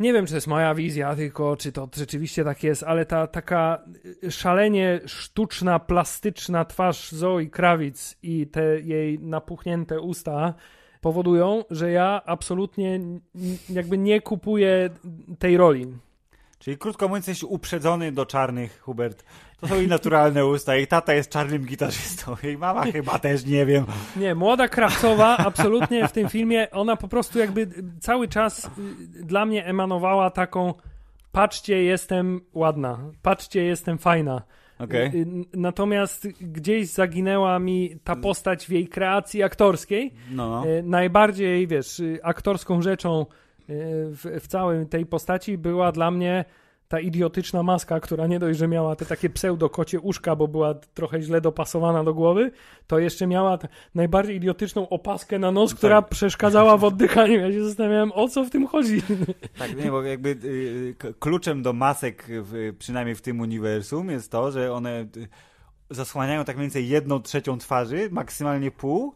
nie wiem, czy to jest moja wizja, tylko czy to rzeczywiście tak jest, ale ta taka y, szalenie sztuczna, plastyczna twarz Zoe Krawic i te jej napuchnięte usta powodują, że ja absolutnie jakby nie kupuję tej roli. Czyli krótko mówiąc, jesteś uprzedzony do czarnych, Hubert. To są i naturalne usta. Jej tata jest czarnym gitarzystą, jej mama chyba też, nie wiem. Nie, młoda Krawcowa absolutnie w tym filmie, ona po prostu jakby cały czas y, dla mnie emanowała taką patrzcie, jestem ładna, patrzcie, jestem fajna. Okay. Y, natomiast gdzieś zaginęła mi ta postać w jej kreacji aktorskiej. No. no. Y, najbardziej, wiesz, y, aktorską rzeczą w, w całej tej postaci była dla mnie ta idiotyczna maska, która nie dość, że miała te takie pseudo-kocie uszka, bo była trochę źle dopasowana do głowy, to jeszcze miała najbardziej idiotyczną opaskę na nos, tak. która przeszkadzała w oddychaniu. Ja się zastanawiałem, o co w tym chodzi. Tak, nie, bo jakby y, kluczem do masek, przynajmniej w tym uniwersum, jest to, że one y, zasłaniają tak mniej więcej jedną trzecią twarzy, maksymalnie pół,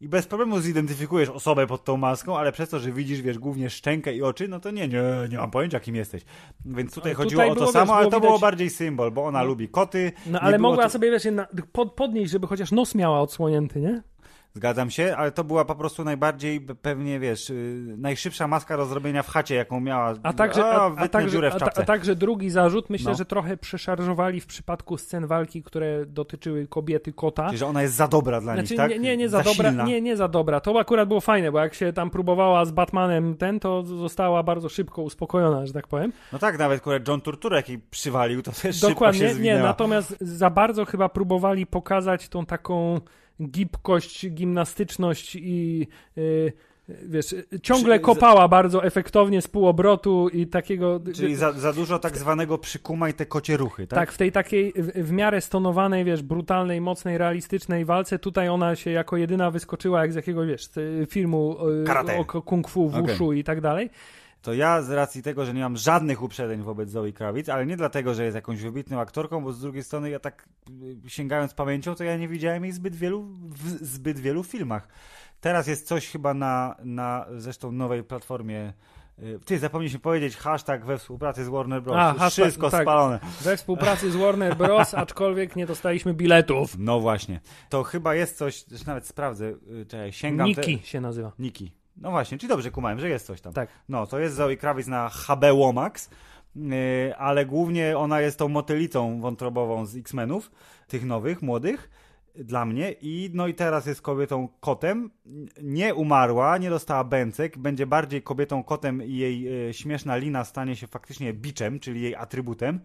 i bez problemu zidentyfikujesz osobę pod tą maską, ale przez to, że widzisz, wiesz, głównie szczękę i oczy, no to nie, nie, nie mam pojęcia, kim jesteś. Więc tutaj chodziło o to samo, ale to widać... było bardziej symbol, bo ona lubi koty. No ale mogła to... sobie, wiesz, podnieść, żeby chociaż nos miała odsłonięty, nie? Zgadzam się, ale to była po prostu najbardziej pewnie, wiesz, y, najszybsza maska do zrobienia w chacie, jaką miała. A także, a, a, a także, a, a, także drugi zarzut, myślę, no. że trochę przeszarżowali w przypadku scen walki, które dotyczyły kobiety kota. Czyli, że ona jest za dobra dla znaczy, nich, tak? Nie, nie, nie za, za dobra. Silna. Nie, nie za dobra. To akurat było fajne, bo jak się tam próbowała z Batmanem ten, to została bardzo szybko uspokojona, że tak powiem. No tak, nawet akurat John Turturek jej przywalił, to też Dokładnie, szybko się Dokładnie. nie, natomiast za bardzo chyba próbowali pokazać tą taką gibkość, gimnastyczność i yy, wiesz, ciągle kopała za, bardzo efektownie z półobrotu i takiego... Czyli za, za dużo tak zwanego przykuma i te kocie ruchy, tak? Tak, w tej takiej w, w, miarę stonowanej, wiesz, brutalnej, mocnej, realistycznej walce, tutaj ona się jako jedyna wyskoczyła jak z jakiegoś, wiesz, y, filmu y, Karate. o, o kung fu, wushu okay. i tak dalej to ja z racji tego, że nie mam żadnych uprzedzeń wobec Zoe Krawic, ale nie dlatego, że jest jakąś wybitną aktorką, bo z drugiej strony ja tak y, sięgając pamięcią, to ja nie widziałem jej zbyt wielu, w zbyt wielu filmach. Teraz jest coś chyba na, na zresztą nowej platformie y, ty, zapomnieliśmy powiedzieć hashtag we współpracy z Warner Bros. A, hashtag, Wszystko tak, spalone. We współpracy z Warner Bros., aczkolwiek nie dostaliśmy biletów. No właśnie. To chyba jest coś, już nawet sprawdzę, y, czekaj, sięgam. Niki te... się nazywa. Niki. No właśnie, czyli dobrze kumałem, że jest coś tam. Tak. No, to jest Zoe Krawiec na HB Womax, yy, ale głównie ona jest tą motylicą wątrobową z X-Menów, tych nowych, młodych dla mnie i no i teraz jest kobietą kotem, nie umarła, nie dostała bęcek, będzie bardziej kobietą kotem i jej y, śmieszna lina stanie się faktycznie biczem, czyli jej atrybutem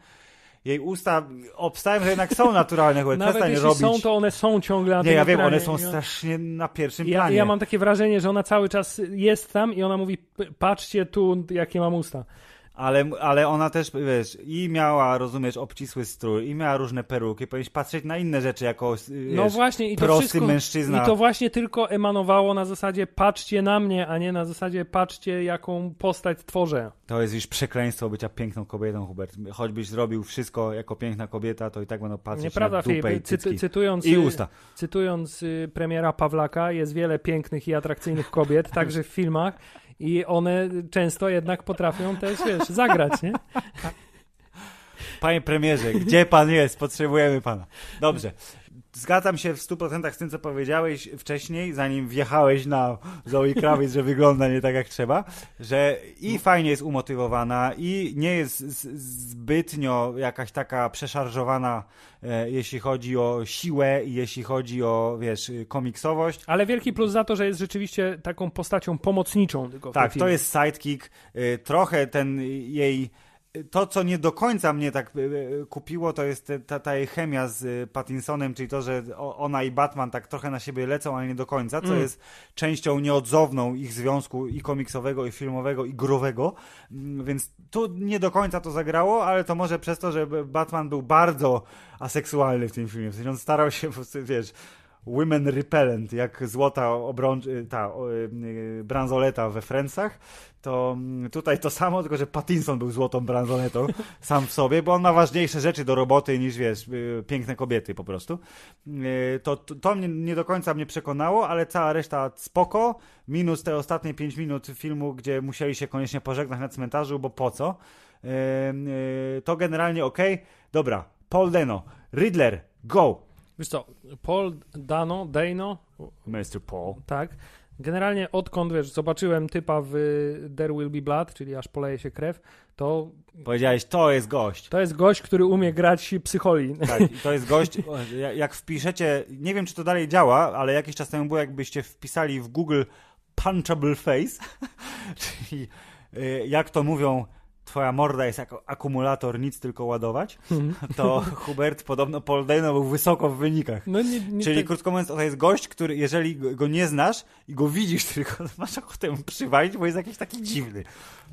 jej usta, obstałem, że jednak są naturalne, chyba Nawet jeśli robić. są, to one są ciągle na Nie, ja wiem, one są strasznie na pierwszym ja, planie. Ja mam takie wrażenie, że ona cały czas jest tam i ona mówi, patrzcie tu, jakie mam usta. Ale, ale ona też, wiesz, i miała, rozumiesz, obcisły strój, i miała różne peruki, powinieneś patrzeć na inne rzeczy jako wiesz, no właśnie, i to prosty wszystko, mężczyzna. I to właśnie tylko emanowało na zasadzie patrzcie na mnie, a nie na zasadzie patrzcie, jaką postać tworzę. To jest już przekleństwo bycia piękną kobietą, Hubert. Choćbyś zrobił wszystko jako piękna kobieta, to i tak będą patrzeć Nieprawda, na dupę Filip, i, cytując, i usta. Cytując y, premiera Pawlaka, jest wiele pięknych i atrakcyjnych kobiet, także w filmach, i one często jednak potrafią też, wiesz, zagrać, nie? Panie premierze, gdzie pan jest? Potrzebujemy pana. Dobrze. Zgadzam się w 100% z tym, co powiedziałeś wcześniej, zanim wjechałeś na Zoe Krawiec, że wygląda nie tak jak trzeba, że i fajnie jest umotywowana, i nie jest zbytnio jakaś taka przeszarżowana, e, jeśli chodzi o siłę i jeśli chodzi o, wiesz, komiksowość. Ale wielki plus za to, że jest rzeczywiście taką postacią pomocniczą. Tylko tak, to jest sidekick. E, trochę ten jej to, co nie do końca mnie tak e, e, kupiło, to jest ta, ta chemia z e, Pattinsonem, czyli to, że ona i Batman tak trochę na siebie lecą, ale nie do końca, co mm. jest częścią nieodzowną ich związku i komiksowego, i filmowego, i growego, mm, więc tu nie do końca to zagrało, ale to może przez to, że Batman był bardzo aseksualny w tym filmie, w sensie on starał się po prostu, wiesz, Women Repellent, jak złota obrącz, y, ta y, y, bransoleta we Friendsach, to mm, tutaj to samo, tylko że Pattinson był złotą bransoletą sam w sobie, bo on ma ważniejsze rzeczy do roboty niż, wiesz, piękne kobiety po prostu. To, to, to mnie nie do końca mnie przekonało, ale cała reszta spoko, minus te ostatnie 5 minut filmu, gdzie musieli się koniecznie pożegnać na cmentarzu, bo po co? To generalnie ok. Dobra, Paul Deno, Riddler, go! Wiesz co, Paul Dano, Dano. Mr. Paul. Tak. Generalnie odkąd, wiesz, zobaczyłem typa w There Will Be Blood, czyli aż poleje się krew, to... Powiedziałeś, to jest gość. To jest gość, który umie grać psycholi. Tak, to jest gość, jak wpiszecie, nie wiem, czy to dalej działa, ale jakiś czas temu było, jakbyście wpisali w Google punchable face, czyli y, jak to mówią twoja morda jest jako akumulator, nic tylko ładować, hmm. to Hubert podobno Poldeno był wysoko w wynikach. No nie, nie Czyli tak... krótko mówiąc, to jest gość, który jeżeli go nie znasz i go widzisz tylko, masz ochotę przywalić, bo jest jakiś taki dziwny.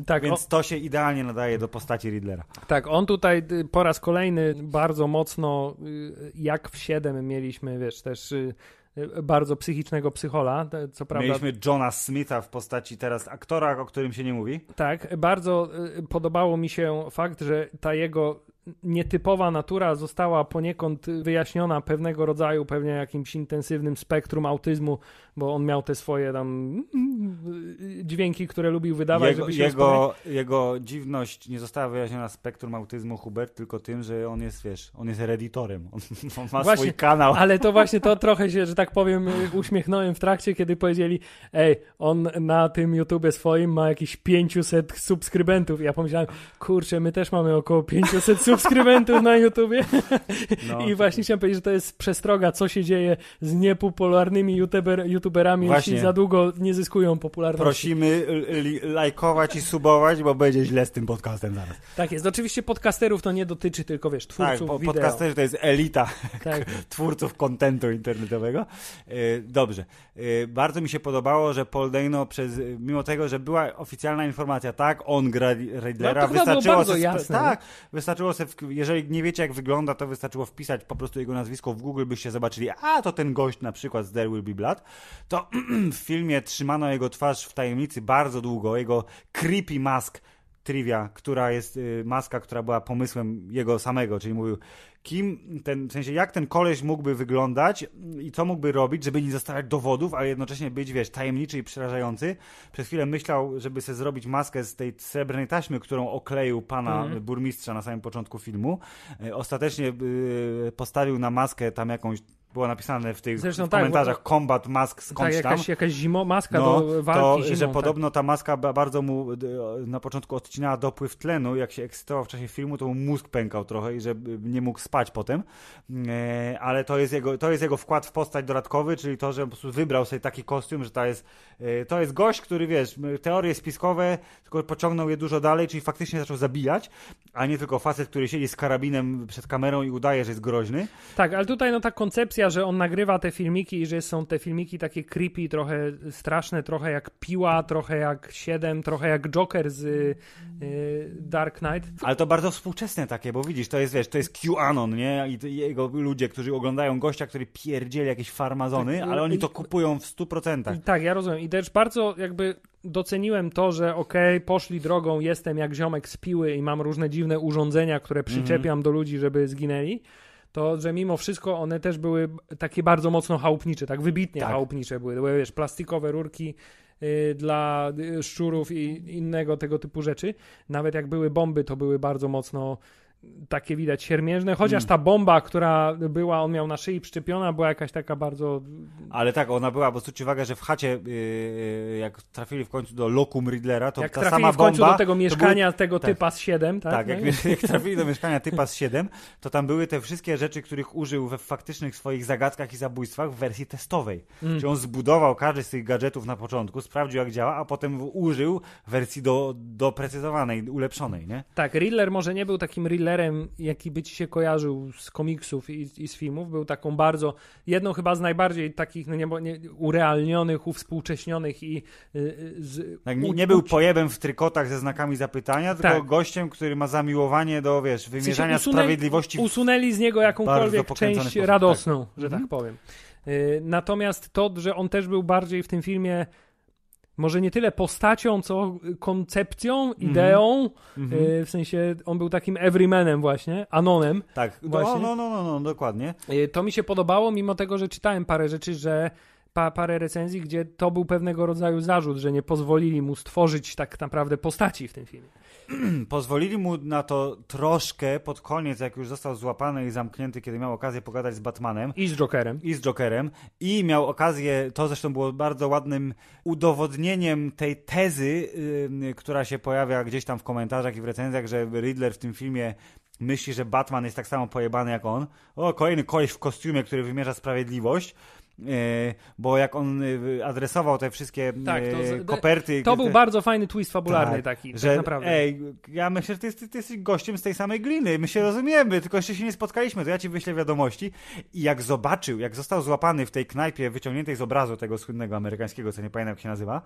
Tak, Więc on... to się idealnie nadaje do postaci Riddlera. Tak, on tutaj po raz kolejny bardzo mocno, y, jak w 7 mieliśmy, wiesz, też y, Y, bardzo psychicznego psychola, co prawda. Mieliśmy Johna Smitha w postaci teraz aktora, o którym się nie mówi. Tak, bardzo y, podobało mi się fakt, że ta jego nietypowa natura została poniekąd wyjaśniona pewnego rodzaju, pewnie jakimś intensywnym spektrum autyzmu, bo on miał te swoje tam mm, dźwięki, które lubił wydawać, jego, żeby się jego, jego dziwność nie została wyjaśniona spektrum autyzmu Hubert, tylko tym, że on jest, wiesz, on jest redditorem, on, on ma właśnie, swój kanał. Ale to właśnie to trochę się, że tak powiem, uśmiechnąłem w trakcie, kiedy powiedzieli, ej, on na tym YouTubie swoim ma jakieś 500 subskrybentów. ja pomyślałem, kurczę, my też mamy około 500 subskrybentów na YouTubie. No, I właśnie tak. chciałem powiedzieć, że to jest przestroga, co się dzieje z niepopularnymi youtuber, youtuberami, Właśnie. jeśli za długo nie zyskują popularności. Prosimy lajkować i subować, bo będzie źle z tym podcastem zaraz. Tak jest. Oczywiście podcasterów to nie dotyczy, tylko wiesz, twórców tak, wideo. podcasterzy to jest elita tak. twórców kontentu internetowego. E, dobrze. E, bardzo mi się podobało, że Paul Dano przez, e, mimo tego, że była oficjalna informacja, tak, on gra Riddlera, no, no. Tak, wystarczyło sobie... jasne, tak, nie? wystarczyło sobie, jeżeli nie wiecie jak wygląda, to wystarczyło wpisać po prostu jego nazwisko w Google, byście zobaczyli, a to ten gość na przykład z There Will Be Blood to w filmie trzymano jego twarz w tajemnicy bardzo długo. Jego creepy mask trivia, która jest y, maska, która była pomysłem jego samego, czyli mówił kim, ten, w sensie jak ten koleś mógłby wyglądać i co mógłby robić, żeby nie zostawiać dowodów, ale jednocześnie być, wiesz, tajemniczy i przerażający. Przez chwilę myślał, żeby sobie zrobić maskę z tej srebrnej taśmy, którą okleił pana mm. burmistrza na samym początku filmu. Y, ostatecznie y, postawił na maskę tam jakąś było napisane w tych w tak, komentarzach combat mask skądś tak, jakaś, tam. jakaś zimo, maska no, do walki to, zimą, że tak. podobno ta maska bardzo mu na początku odcinała dopływ tlenu, jak się ekscytował w czasie filmu, to mu mózg pękał trochę i że nie mógł spać potem, e, ale to jest jego, to jest jego wkład w postać dodatkowy, czyli to, że po prostu wybrał sobie taki kostium, że to jest, e, to jest gość, który wiesz, teorie spiskowe, tylko pociągnął je dużo dalej, czyli faktycznie zaczął zabijać, a nie tylko facet, który siedzi z karabinem przed kamerą i udaje, że jest groźny. Tak, ale tutaj no ta koncepcja kwestia, że on nagrywa te filmiki i że są te filmiki takie creepy, trochę straszne, trochę jak Piła, trochę jak Siedem, trochę jak Joker z y, Dark Knight. Ale to bardzo współczesne takie, bo widzisz, to jest, wiesz, to jest QAnon, nie? I jego ludzie, którzy oglądają gościa, który pierdzieli jakieś farmazony, tak, ale oni to kupują w 100%. I, tak, ja rozumiem. I też bardzo jakby doceniłem to, że okej, okay, poszli drogą, jestem jak ziomek z Piły i mam różne dziwne urządzenia, które przyczepiam mhm. do ludzi, żeby zginęli to że mimo wszystko one też były takie bardzo mocno chałupnicze, tak wybitnie tak. chałupnicze były, były wiesz, plastikowe rurki y, dla y, szczurów i innego tego typu rzeczy. Nawet jak były bomby, to były bardzo mocno takie widać siermiężne, chociaż mm. ta bomba, która była, on miał na szyi przyczepiona, była jakaś taka bardzo... Ale tak, ona była, bo zwróćcie uwagę, że w chacie, yy, jak trafili w końcu do lokum Riddlera, to jak ta sama bomba... Jak trafili w końcu do tego mieszkania był... Tak. tego tak, typa z 7, tak? Tak, jak, no jak, trafili do mieszkania typa z 7, to tam były te wszystkie rzeczy, których użył we faktycznych swoich zagadkach i zabójstwach w wersji testowej. Mm. Czyli on zbudował każdy z tych gadżetów na początku, sprawdził jak działa, a potem użył wersji do, doprecyzowanej, ulepszonej, nie? Tak, Riddler może nie był takim Riddlerem, bohaterem, jaki by ci się kojarzył z komiksów i, i z filmów, był taką bardzo, jedną chyba z najbardziej takich no nie, nie, urealnionych, uwspółcześnionych i y, y, z, tak, nie, nie, był pojebem w trykotach ze znakami zapytania, tylko tak. gościem, który ma zamiłowanie do, wiesz, wymierzania sprawiedliwości. W... Usunęli z niego jakąkolwiek część sposób, tak. radosną, tak. że mhm. tak powiem. Y, natomiast to, że on też był bardziej w tym filmie może nie tyle postacią, co y, koncepcją, mhm. ideą, mm -hmm. w sensie on był takim everymanem właśnie, anonem. Tak, no, właśnie. No, no, no, no, no dokładnie. Y, to mi się podobało, mimo tego, że czytałem parę rzeczy, że pa, parę recenzji, gdzie to był pewnego rodzaju zarzut, że nie pozwolili mu stworzyć tak naprawdę postaci w tym filmie. pozwolili mu na to troszkę pod koniec, jak już został złapany i zamknięty, kiedy miał okazję pogadać z Batmanem. I z Jokerem. I z Jokerem. I miał okazję, to zresztą było bardzo ładnym udowodnieniem tej tezy, yy, która się pojawia gdzieś tam w komentarzach i w recenzjach, że Riddler w tym filmie myśli, że Batman jest tak samo pojebany jak on. O, kolejny koleś w kostiumie, który wymierza sprawiedliwość. E, bo jak on e, adresował te wszystkie e, tak, to, koperty. To był te... bardzo fajny twist fabularny tak, taki, że, tak naprawdę. Ej, ja myślę, że ty, ty, ty, jesteś gościem z tej samej gliny, my się rozumiemy, tylko jeszcze się nie spotkaliśmy, to ja ci wyślę wiadomości. I jak zobaczył, jak został złapany w tej knajpie wyciągniętej z obrazu tego słynnego amerykańskiego, co nie pamiętam jak się nazywa,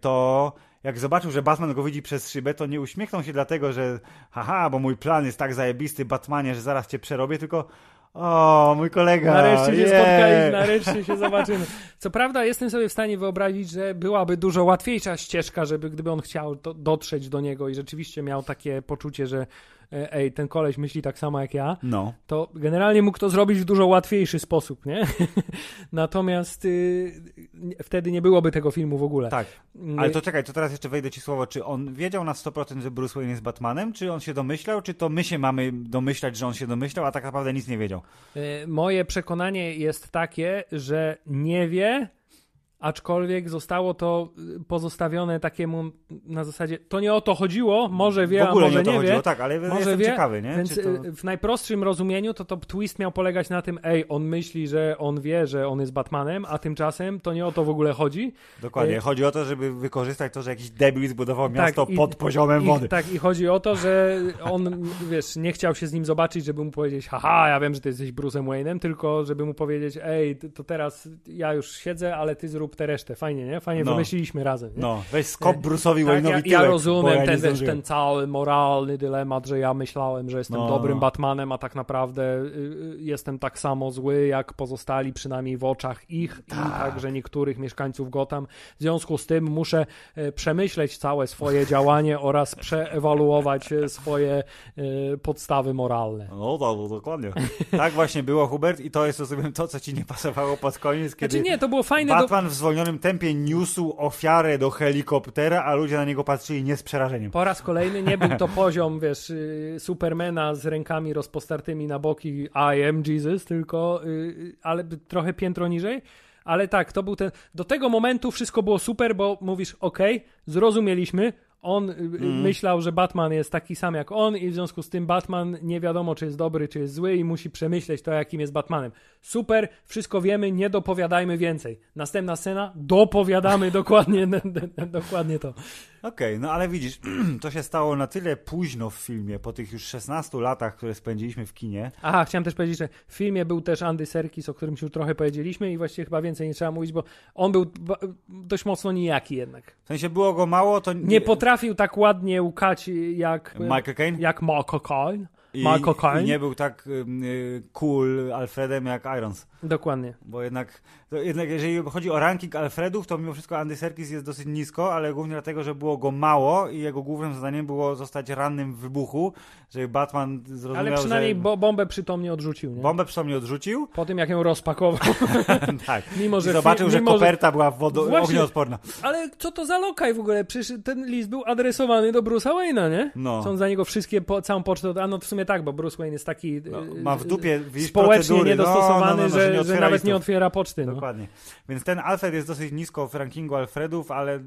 to jak zobaczył, że Batman go widzi przez szybę, to nie uśmiechnął się dlatego, że haha, bo mój plan jest tak zajebisty, Batmanie, że zaraz cię przerobię, tylko o, mój kolega. Nareszcie się spotkaliśmy, nareszcie się zobaczymy. Co prawda jestem sobie w stanie wyobrazić, że byłaby dużo łatwiejsza ścieżka, żeby gdyby on chciał to, dotrzeć do niego i rzeczywiście miał takie poczucie, że E, ej, ten koleś myśli tak samo jak ja, no. to generalnie mógł to zrobić w dużo łatwiejszy sposób, nie? Natomiast y, wtedy nie byłoby tego filmu w ogóle. Tak. Mm, Ale y- to czekaj, to teraz jeszcze wejdę ci słowo. Czy on wiedział na 100%, że Bruce Wayne jest Batmanem? Czy on się domyślał? Czy to my się mamy domyślać, że on się domyślał, a tak naprawdę nic nie wiedział? Y, moje przekonanie jest takie, że nie wie, aczkolwiek zostało to y, pozostawione takiemu na zasadzie, to nie o to chodziło, może wie, w ogóle a może nie, o to nie chodziło, wie, tak, ale może jestem wie, ciekawy, nie? Więc to... Y, w najprostszym rozumieniu to, to twist miał polegać na tym, ej, on myśli, że on wie, że on jest Batmanem, a tymczasem to nie o to w ogóle chodzi. Dokładnie, y, chodzi o to, żeby wykorzystać to, że jakiś debil zbudował tak, miasto tak, pod poziomem i, wody. tak, i chodzi o to, że on, wiesz, nie chciał się z nim zobaczyć, żeby mu powiedzieć, haha, ja wiem, że ty jesteś Bruce'em Wayne'em, tylko żeby mu powiedzieć, ej, to teraz ja już siedzę, ale ty zrób zrób tę resztę. Fajnie, nie? Fajnie no. wymyśliliśmy razem. Nie? No, weź skop Bruce'owi tak, Wayne'owi tak, ja, ja rozumiem ja ten, wiesz, ten cały moralny dylemat, że ja myślałem, że jestem no, no. dobrym Batmanem, a tak naprawdę y, y, jestem tak samo zły, jak pozostali przynajmniej w oczach ich tak. i także niektórych mieszkańców Gotham. W związku z tym muszę y, przemyśleć całe swoje działanie oraz przeewaluować y, swoje e, podstawy moralne. No, to, no, no, dokładnie. Tak właśnie było, Hubert, i to jest to, co ci nie pasowało pod koniec, znaczy kiedy znaczy nie, to było fajne Batman do zwolnionym tempie niósł ofiarę do helikoptera, a ludzie na niego patrzyli nie z przerażeniem. Po raz kolejny nie był to poziom, wiesz, y, Supermana z rękami rozpostartymi na boki I am Jesus, tylko, y, y, ale trochę piętro niżej. Ale tak, to był ten. Do tego momentu wszystko było super, bo mówisz, ok, zrozumieliśmy, on mm. myślał, że Batman jest taki sam jak on, i w związku z tym Batman nie wiadomo, czy jest dobry, czy jest zły, i musi przemyśleć to, jakim jest Batmanem. Super, wszystko wiemy, nie dopowiadajmy więcej. Następna scena, dopowiadamy dokładnie, dokładnie to. Okej, okay, no ale widzisz, to się stało na tyle późno w filmie, po tych już 16 latach, które spędziliśmy w kinie. Aha, chciałem też powiedzieć, że w filmie był też Andy Serkis, o którym już trochę powiedzieliśmy i właściwie chyba więcej nie trzeba mówić, bo on był dość mocno nijaki jednak. W sensie było go mało, to... Nie potrafi trafił tak ładnie łkać jak... Michael Caine? Jak Michael Caine. I, Michael Caine. I nie był tak y, cool Alfredem jak Irons. Dokładnie. Bo jednak to jednak jeżeli chodzi o ranking Alfredów, to mimo wszystko Andy Serkis jest dosyć nisko, ale głównie dlatego, że było go mało i jego głównym zadaniem było zostać rannym w wybuchu, żeby Batman zrozumiał, Ale przynajmniej że... bo bombę przytomnie odrzucił, nie? Bombę przytomnie odrzucił. Po tym, jak ją rozpakował. tak. Mimo, że I zobaczył, że mimo, koperta że... była wodo... Właśnie, ognioodporna. Ale co to za lokaj w ogóle? Przecież ten list był adresowany do Bruce'a Wayne'a, nie? No. Są za niego wszystkie, po, całą pocztę, a no w sumie tak, bo Bruce Wayne jest taki no, y, ma w dupie, y, społecznie procedury. No, no, niedostosowany, no, no, że, że, nie że nawet nie otwiera poczty. No. Dokładnie. Więc ten Alfred jest dosyć nisko w rankingu Alfredów, ale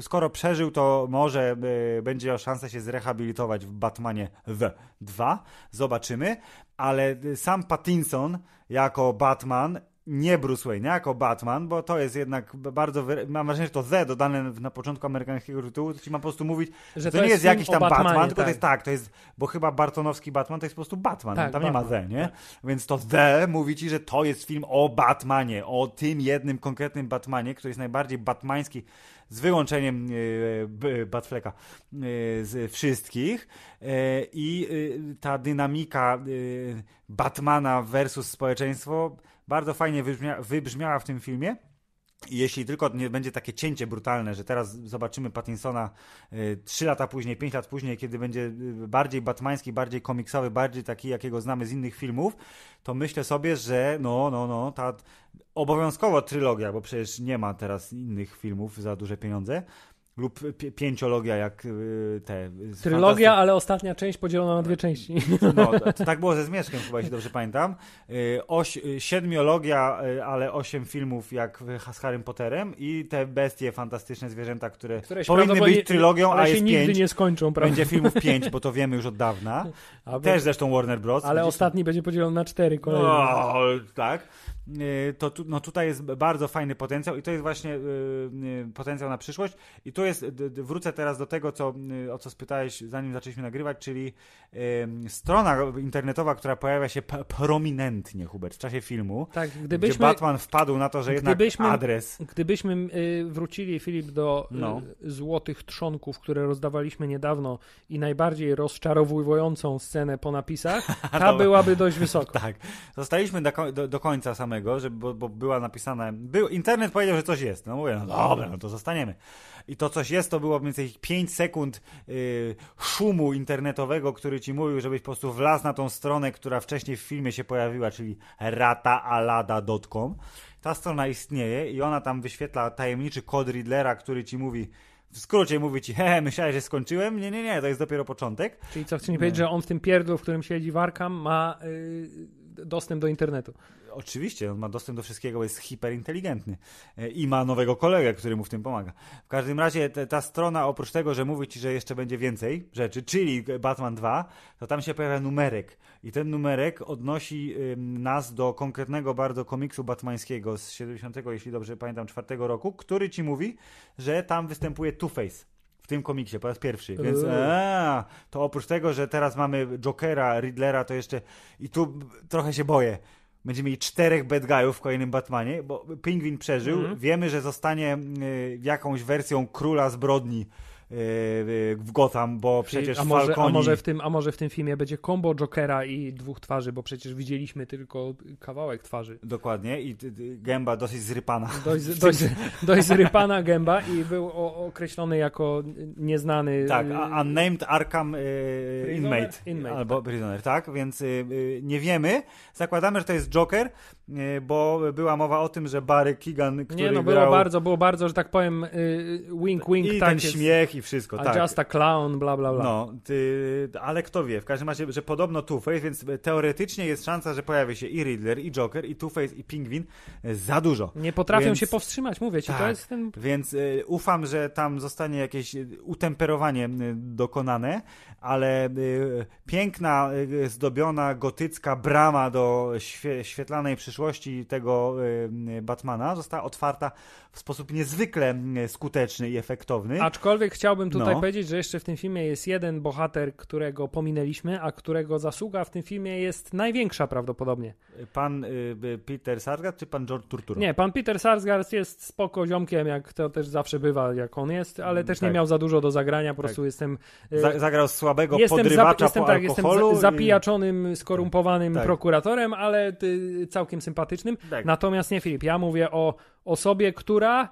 skoro przeżył, to może e, będzie miał szansę się zrehabilitować w Batmanie w 2. Zobaczymy. Ale e, sam Pattinson jako Batman nie Bruce Wayne, jako Batman, bo to jest jednak bardzo. Mam wrażenie, że to Z dodane na początku amerykańskiego tytułu, czyli mam po prostu mówić, że, że to, to, nie jest jakiś tam Batmanie, Batman, tylko tak. to jest tak, to jest, bo chyba Bartonowski Batman to jest po prostu Batman, tak, tam Batman, nie ma Z, nie? Tak. Więc to Z mówi ci, że to jest film o Batmanie, o tym jednym konkretnym Batmanie, który jest najbardziej batmański z wyłączeniem yy, Batfleka yy, z wszystkich yy, i ta dynamika Batmana versus społeczeństwo bardzo fajnie wybrzmia wybrzmiała w tym filmie. Jeśli tylko nie będzie takie cięcie brutalne, że teraz zobaczymy Pattinsona 3 y, lata później, 5 lat później, kiedy będzie y, bardziej batmański, bardziej komiksowy, bardziej taki, jakiego znamy z innych filmów, to myślę sobie, że no, no, no, ta obowiązkowo trylogia, bo przecież nie ma teraz innych filmów za duże pieniądze, lub pięciologia, jak y, te. Y, Trylogia, ale ostatnia część podzielona na dwie części. No, to tak było ze Zmierzchem, chyba, jeśli dobrze pamiętam. Y, oś, siedmiologia, ale osiem filmów, jak z Harrym Potterem i te bestie, fantastyczne zwierzęta, które, które powinny być trylogią, ale a jest nigdy pięć. nie skończą, prawda? Będzie filmów pięć, bo to wiemy już od dawna. Aby, Też zresztą Warner Bros. Ale ostatni będzie podzielony na cztery kolejne. No, tak. Y, to tu, no tutaj jest bardzo fajny potencjał i to jest właśnie y, y, potencjał na przyszłość. I tu jest, wrócę teraz do tego, co, o co spytałeś, zanim zaczęliśmy nagrywać, czyli strona internetowa, która pojawia się prominentnie, Hubert, w czasie filmu, tak, gdybyśmy, gdzie Batman wpadł na to, że jednak gdybyśmy, adres... Gdybyśmy wrócili, Filip, do no. złotych trzonków, które rozdawaliśmy niedawno i najbardziej rozczarowującą scenę po napisach, ta byłaby dość wysoka. tak, zostaliśmy do, do, do końca samego żeby, bo, bo była napisane. Był, internet powiedział, że coś jest. No mówię, no dobra, no to zostaniemy. I to coś jest, to było mniej więcej 5 sekund yy, szumu internetowego, który ci mówił, żebyś po prostu wlazł na tą stronę, która wcześniej w filmie się pojawiła, czyli rataalada.com. Ta strona istnieje i ona tam wyświetla tajemniczy kod Riddlera, który ci mówi, w skrócie mówi ci, he, myślałeś, że skończyłem? Nie, nie, nie, to jest dopiero początek. Czyli co, chcę mi powiedzieć, że on w tym pierdlu, w którym siedzi Warkam, ma... Yy dostęp do internetu. Oczywiście, on ma dostęp do wszystkiego, bo jest hiperinteligentny e, i ma nowego kolegę, który mu w tym pomaga. W każdym razie te, ta strona, oprócz tego, że mówi ci, że jeszcze będzie więcej rzeczy, czyli Batman 2, to tam się pojawia numerek. I ten numerek odnosi nas do konkretnego bardzo komiksu batmańskiego z 70, jeśli dobrze pamiętam, czwartego roku, który ci mówi, że tam występuje Two-Face tym komiksie po raz pierwszy. Eee. Więc aaa, eee, to oprócz tego, że teraz mamy Jokera, Riddlera, to jeszcze i tu trochę się boję. Będziemy mieli czterech bad guyów w kolejnym Batmanie, bo Pingwin przeżył. Mm -hmm. Wiemy, że zostanie y, jakąś wersją króla zbrodni w Gotham, bo przecież a może, Falconi... a może w tym A może w tym filmie będzie combo Jokera i dwóch twarzy, bo przecież widzieliśmy tylko kawałek twarzy. Dokładnie i gęba dosyć zrypana. Dość, dość, dość zrypana gęba i był określony jako nieznany... Tak, y, unnamed Arkham y, inmate, inmate, Albo tak. prisoner, tak? Więc y, nie wiemy. Zakładamy, że to jest Joker. E, bo była mowa o tym, że Barry Keegan, który Nie, no było grał... bardzo, było bardzo, że tak powiem y, wink, wink. I tak ten jest... śmiech i wszystko, a tak. Just a clown, bla, bla, bla. No, ty... ale kto wie, w każdym razie, że podobno Two-Face, więc teoretycznie jest szansa, że pojawi się i Riddler, i Joker, i Two-Face, i Pingwin. E, za dużo. Nie potrafią więc... się powstrzymać, mówię ci, tak, to jest ten... Więc e, ufam, że tam zostanie jakieś utemperowanie dokonane, ale piękna, zdobiona, gotycka brama do świe świetlanej przyszłości przyszłości tego y, Batmana została otwarta w sposób niezwykle mm, skuteczny i efektowny. Aczkolwiek chciałbym tutaj no. powiedzieć, że jeszcze w tym filmie jest jeden bohater, którego pominęliśmy, a którego zasługa w tym filmie jest największa prawdopodobnie. Pan y, y Peter Sarsgaard czy pan George Turturro? Nie, pan Peter Sarsgaard jest spoko ziomkiem, jak to też zawsze bywa, jak on jest, ale też tak. nie miał za dużo do zagrania, po tak. prostu tak. jestem... Y, zagrał słabego jestem podrywacza zap, jestem, po tak, Jestem za, zapijaczonym, i... skorumpowanym tak. prokuratorem, ale y, całkiem sympatycznym. Tak. Natomiast nie Filip, ja mówię o osobie, która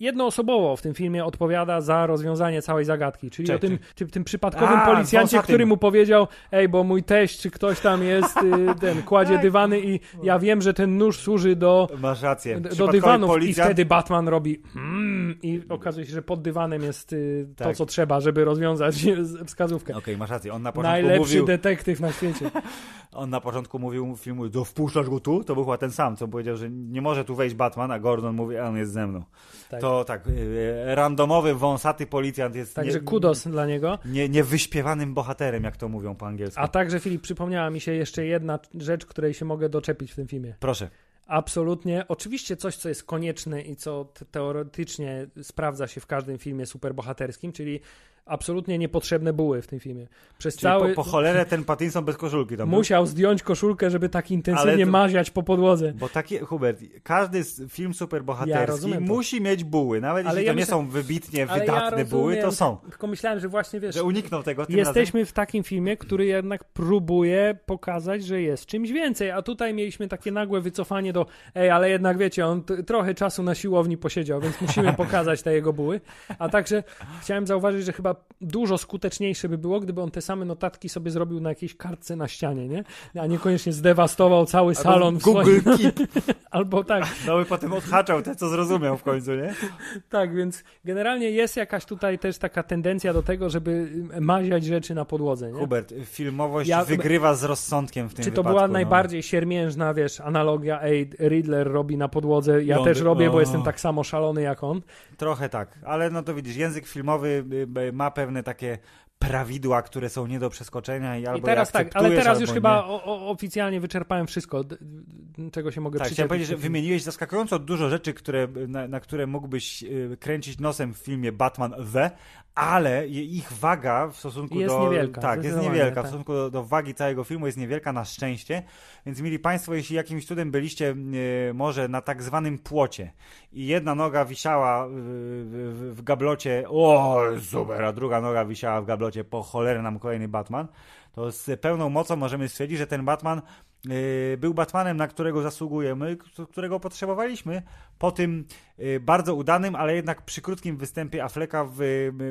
jednoosobowo w tym filmie odpowiada za rozwiązanie całej zagadki, czyli o tym, tym, przypadkowym A, policjancie, który mu powiedział, ej, bo mój teść czy ktoś tam jest, y, ten, kładzie tak. dywany i ja wiem, że ten nóż służy do, Masz rację. do dywanów policjant... i wtedy Batman robi mm, i okazuje się, że pod dywanem jest y, to, tak. co trzeba, żeby rozwiązać wskazówkę. Okej, okay, masz rację, on na początku Najlepszy mówił... detektyw na świecie. on na początku mówił filmu, do wpuszczasz go tu? To był chyba ten sam, co powiedział, że nie może tu wejść Batman, a Gordon mówi, a on jest ze mną. Tak, to tak, y, y, randomowy, wąsaty policjant jest... Także nie, kudos dla niego. Nie, niewyśpiewanym bohaterem, jak to mówią po angielsku. A także, Filip, przypomniała mi się jeszcze jedna rzecz, której się mogę doczepić w tym filmie. Proszę. Absolutnie. Oczywiście coś, co jest konieczne i co teoretycznie sprawdza się w każdym filmie superbohaterskim, czyli absolutnie niepotrzebne były w tym filmie. Przez Czyli cały... po, po cholerę ten Pattinson bez koszulki tam Musiał był. zdjąć koszulkę, żeby tak intensywnie to... maziać po podłodze. Bo taki, Hubert, każdy film superbohaterski ja musi mieć buły, nawet ale jeśli ja to myślę... nie są wybitnie ale wydatne ja buły, to są. Tylko myślałem, że właśnie, wiesz... Że uniknął tego tym Jesteśmy razem. w takim filmie, który jednak próbuje pokazać, że jest czymś więcej, a tutaj mieliśmy takie nagłe wycofanie do ej, ale jednak wiecie, on trochę czasu na siłowni posiedział, więc musimy pokazać te jego buły. A także chciałem zauważyć, że chyba dużo skuteczniejsze by było, gdyby on te same notatki sobie zrobił na jakiejś kartce na ścianie, nie? A niekoniecznie zdewastował cały Albo salon. Google swoim... Keep. Albo tak. No by potem odhaczał te, co zrozumiał w końcu, nie? tak, więc generalnie jest jakaś tutaj też taka tendencja do tego, żeby maziać rzeczy na podłodze, nie? Hubert, filmowość ja... wygrywa z rozsądkiem w tym Czy to wypadku, była no. najbardziej siermiężna, wiesz, analogia, ej, Riddler robi na podłodze, ja też robię, bo no. jestem tak samo szalony jak on. Trochę tak, ale no to widzisz, język filmowy ma y, y, ma pewne takie prawidła, które są nie do przeskoczenia i albo I teraz tak, ale teraz już chyba o, oficjalnie wyczerpałem wszystko, d, czego się mogę tak, Chciałem powiedzieć, że wymieniłeś zaskakująco dużo rzeczy, które, na, na które mógłbyś y, kręcić nosem w filmie Batman V, ale ich waga w stosunku jest do. Niewielka, tak, jest niewielka. Tak. W stosunku do, do, wagi całego filmu jest niewielka na szczęście. Więc mieli Państwo, jeśli jakimś cudem byliście e, może na tak zwanym płocie i jedna noga wisiała w, w gablocie, o super, a druga noga wisiała w gablocie, po cholerę nam kolejny Batman, to z pełną mocą możemy stwierdzić, że ten Batman E, był Batmanem, na którego zasługujemy, którego potrzebowaliśmy po tym e, bardzo udanym, ale jednak przy krótkim występie Affleka w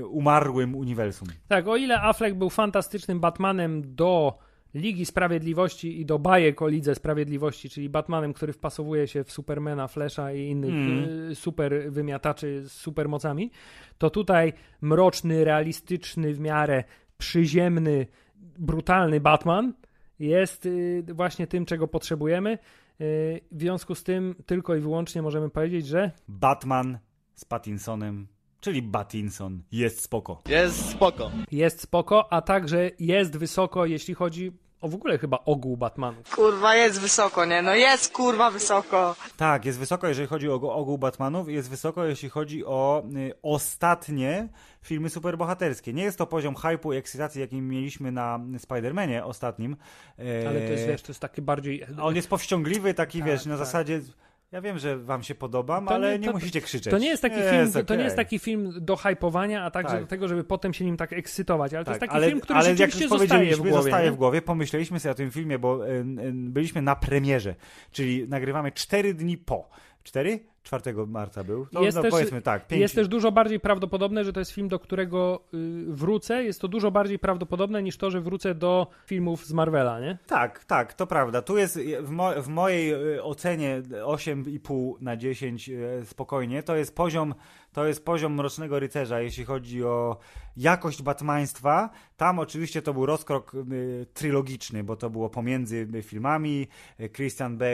umarłym uniwersum. Tak, o ile Affleck był fantastycznym Batmanem do Ligi Sprawiedliwości i do bajek o Lidze Sprawiedliwości, czyli Batmanem, który wpasowuje się w Supermana, Flesza i innych superwymiataczy mm. super wymiataczy z supermocami, to tutaj mroczny, realistyczny w miarę przyziemny, brutalny Batman jest y, właśnie tym, czego potrzebujemy. Y, w związku z tym tylko i wyłącznie możemy powiedzieć, że Batman z Pattinsonem czyli Batinson, jest spoko. Jest spoko. Jest spoko, a także jest wysoko, jeśli chodzi o w ogóle chyba ogół Batmanów. Kurwa, jest wysoko, nie? No jest kurwa wysoko. Tak, jest wysoko, jeżeli chodzi o ogół Batmanów, jest wysoko, jeśli chodzi o y, ostatnie filmy superbohaterskie. Nie jest to poziom hypu i ekscytacji, jakim mieliśmy na Spider-Manie ostatnim. Ale to jest, e, wiesz, to jest taki bardziej... On jest powściągliwy, taki, tak, wiesz, na tak. zasadzie ja wiem, że wam się podobam, to ale nie, to, nie musicie krzyczeć. To nie jest taki jest, film, okay. to nie jest taki film do hypowania, a także tak. do tego, żeby potem się nim tak ekscytować, ale tak, to jest taki ale, film, który ale rzeczywiście jak zostaje w głowie. Zostaje w głowie. Pomyśleliśmy sobie o tym filmie, bo y, y, byliśmy na premierze, czyli nagrywamy cztery dni po. Cztery? 4 marca był. No, jest no, też, powiedzmy tak. Jest też dużo bardziej prawdopodobne, że to jest film, do którego y, wrócę. Jest to dużo bardziej prawdopodobne niż to, że wrócę do filmów z Marvela, nie? Tak, tak, to prawda. Tu jest y, w, mo- w mojej y, ocenie 8,5 na 10 spokojnie. To jest poziom to jest poziom Mrocznego Rycerza, jeśli chodzi o jakość Batmaństwa. Tam oczywiście to był rozkrok y, trylogiczny, bo to było pomiędzy filmami. Christian Bale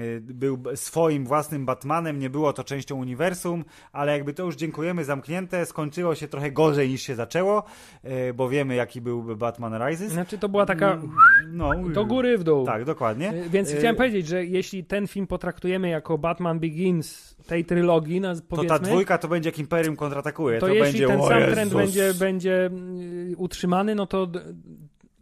y, był swoim własnym Batmanem, kanon, nie było to częścią uniwersum, ale jakby to już dziękujemy, zamknięte, skończyło się trochę gorzej niż się zaczęło, e, bo wiemy jaki byłby Batman Rises. Znaczy to była taka mm, no, do góry w dół. Tak, dokładnie. E, więc e, chciałem powiedzieć, że jeśli ten film potraktujemy jako Batman Begins tej trylogii, To ta dwójka to będzie jak Imperium kontratakuje. To, to jeśli będzie, ten sam trend będzie, będzie mm, utrzymany, no to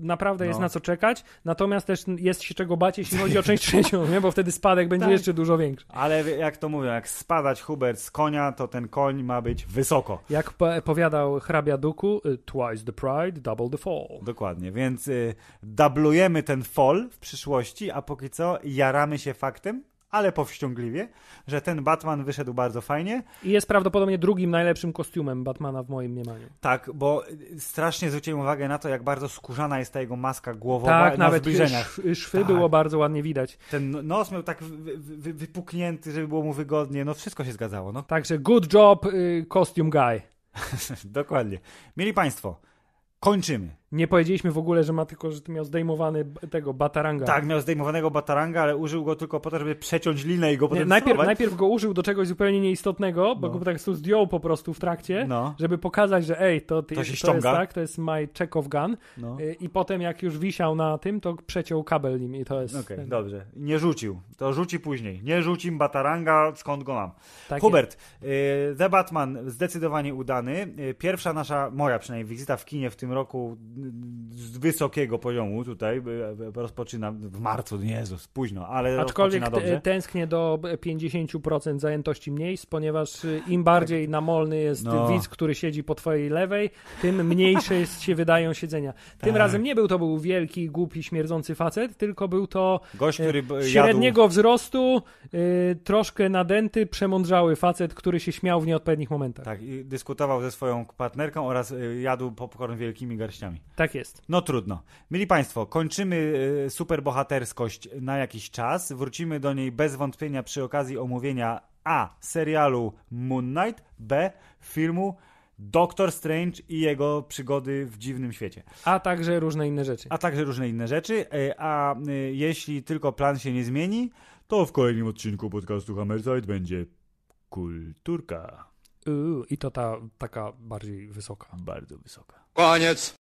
naprawdę no. jest na co czekać, natomiast też jest się czego bać, jeśli chodzi o część trzecią, nie? bo wtedy spadek będzie tak. jeszcze dużo większy. Ale jak to mówią, jak spadać Hubert z konia, to ten koń ma być wysoko. Jak powiadał hrabia Duku, y, twice the pride, double the fall. Dokładnie, więc y, dublujemy ten fall w przyszłości, a póki co jaramy się faktem, ale powściągliwie, że ten Batman wyszedł bardzo fajnie. I jest prawdopodobnie drugim najlepszym kostiumem Batmana w moim mniemaniu. Tak, bo strasznie zwróciłem uwagę na to, jak bardzo skórzana jest ta jego maska głowowa tak, na nawet zbliżeniach. Sz szwy tak. było bardzo ładnie widać. Ten no- nos miał tak wypuknięty, żeby było mu wygodnie, no wszystko się zgadzało. No. Także good job, y, costume guy. Dokładnie. Mieli Państwo, kończymy. Nie powiedzieliśmy w ogóle, że ma tylko, że miał zdejmowany tego bataranga. Tak, miał zdejmowanego bataranga, ale użył go tylko po to, żeby przeciąć linę i go potem nie, najpierw, najpierw go użył do czegoś zupełnie nieistotnego, bo no. go tak zdjął po prostu w trakcie, no. żeby pokazać, że ej, to, ty, to, się to jest tak, to jest my check of gun. No. Y, I potem jak już wisiał na tym, to przeciął kabel nim i to jest... Okej, okay, dobrze. Nie rzucił. To rzuci później. Nie rzucim bataranga, skąd go mam. Tak Hubert, jest. Y, The Batman zdecydowanie udany. Y, pierwsza nasza, moja przynajmniej, wizyta w kinie w tym roku z wysokiego poziomu tutaj rozpoczyna w marcu, nie Jezus, późno, ale Aczkolwiek e, dobrze. tęsknię do 50% zajętości miejsc, ponieważ y, im bardziej tak. namolny jest no. widz, który siedzi po twojej lewej, tym mniejsze jest, się wydają siedzenia. Tym tak. razem nie był to był wielki, głupi, śmierdzący facet, tylko był to Gość, e, który e, średniego jadł... wzrostu, troszkę nadęty, przemądrzały facet, który się śmiał w nieodpowiednich momentach. Tak, i dyskutował ze swoją partnerką oraz jadł popcorn wielkimi garściami. Tak jest. No trudno. Mili Państwo, kończymy e, superbohaterskość na jakiś czas. Wrócimy do niej bez wątpienia przy okazji omówienia A. serialu Moon Knight, B. filmu Doctor Strange i jego przygody w dziwnym świecie. A także różne inne rzeczy. A także różne inne rzeczy. E, a e, jeśli tylko plan się nie zmieni, to w kolejnym odcinku podcastu Hammerside będzie kulturka. Yy, I to ta taka bardziej wysoka. Bardzo wysoka. Koniec!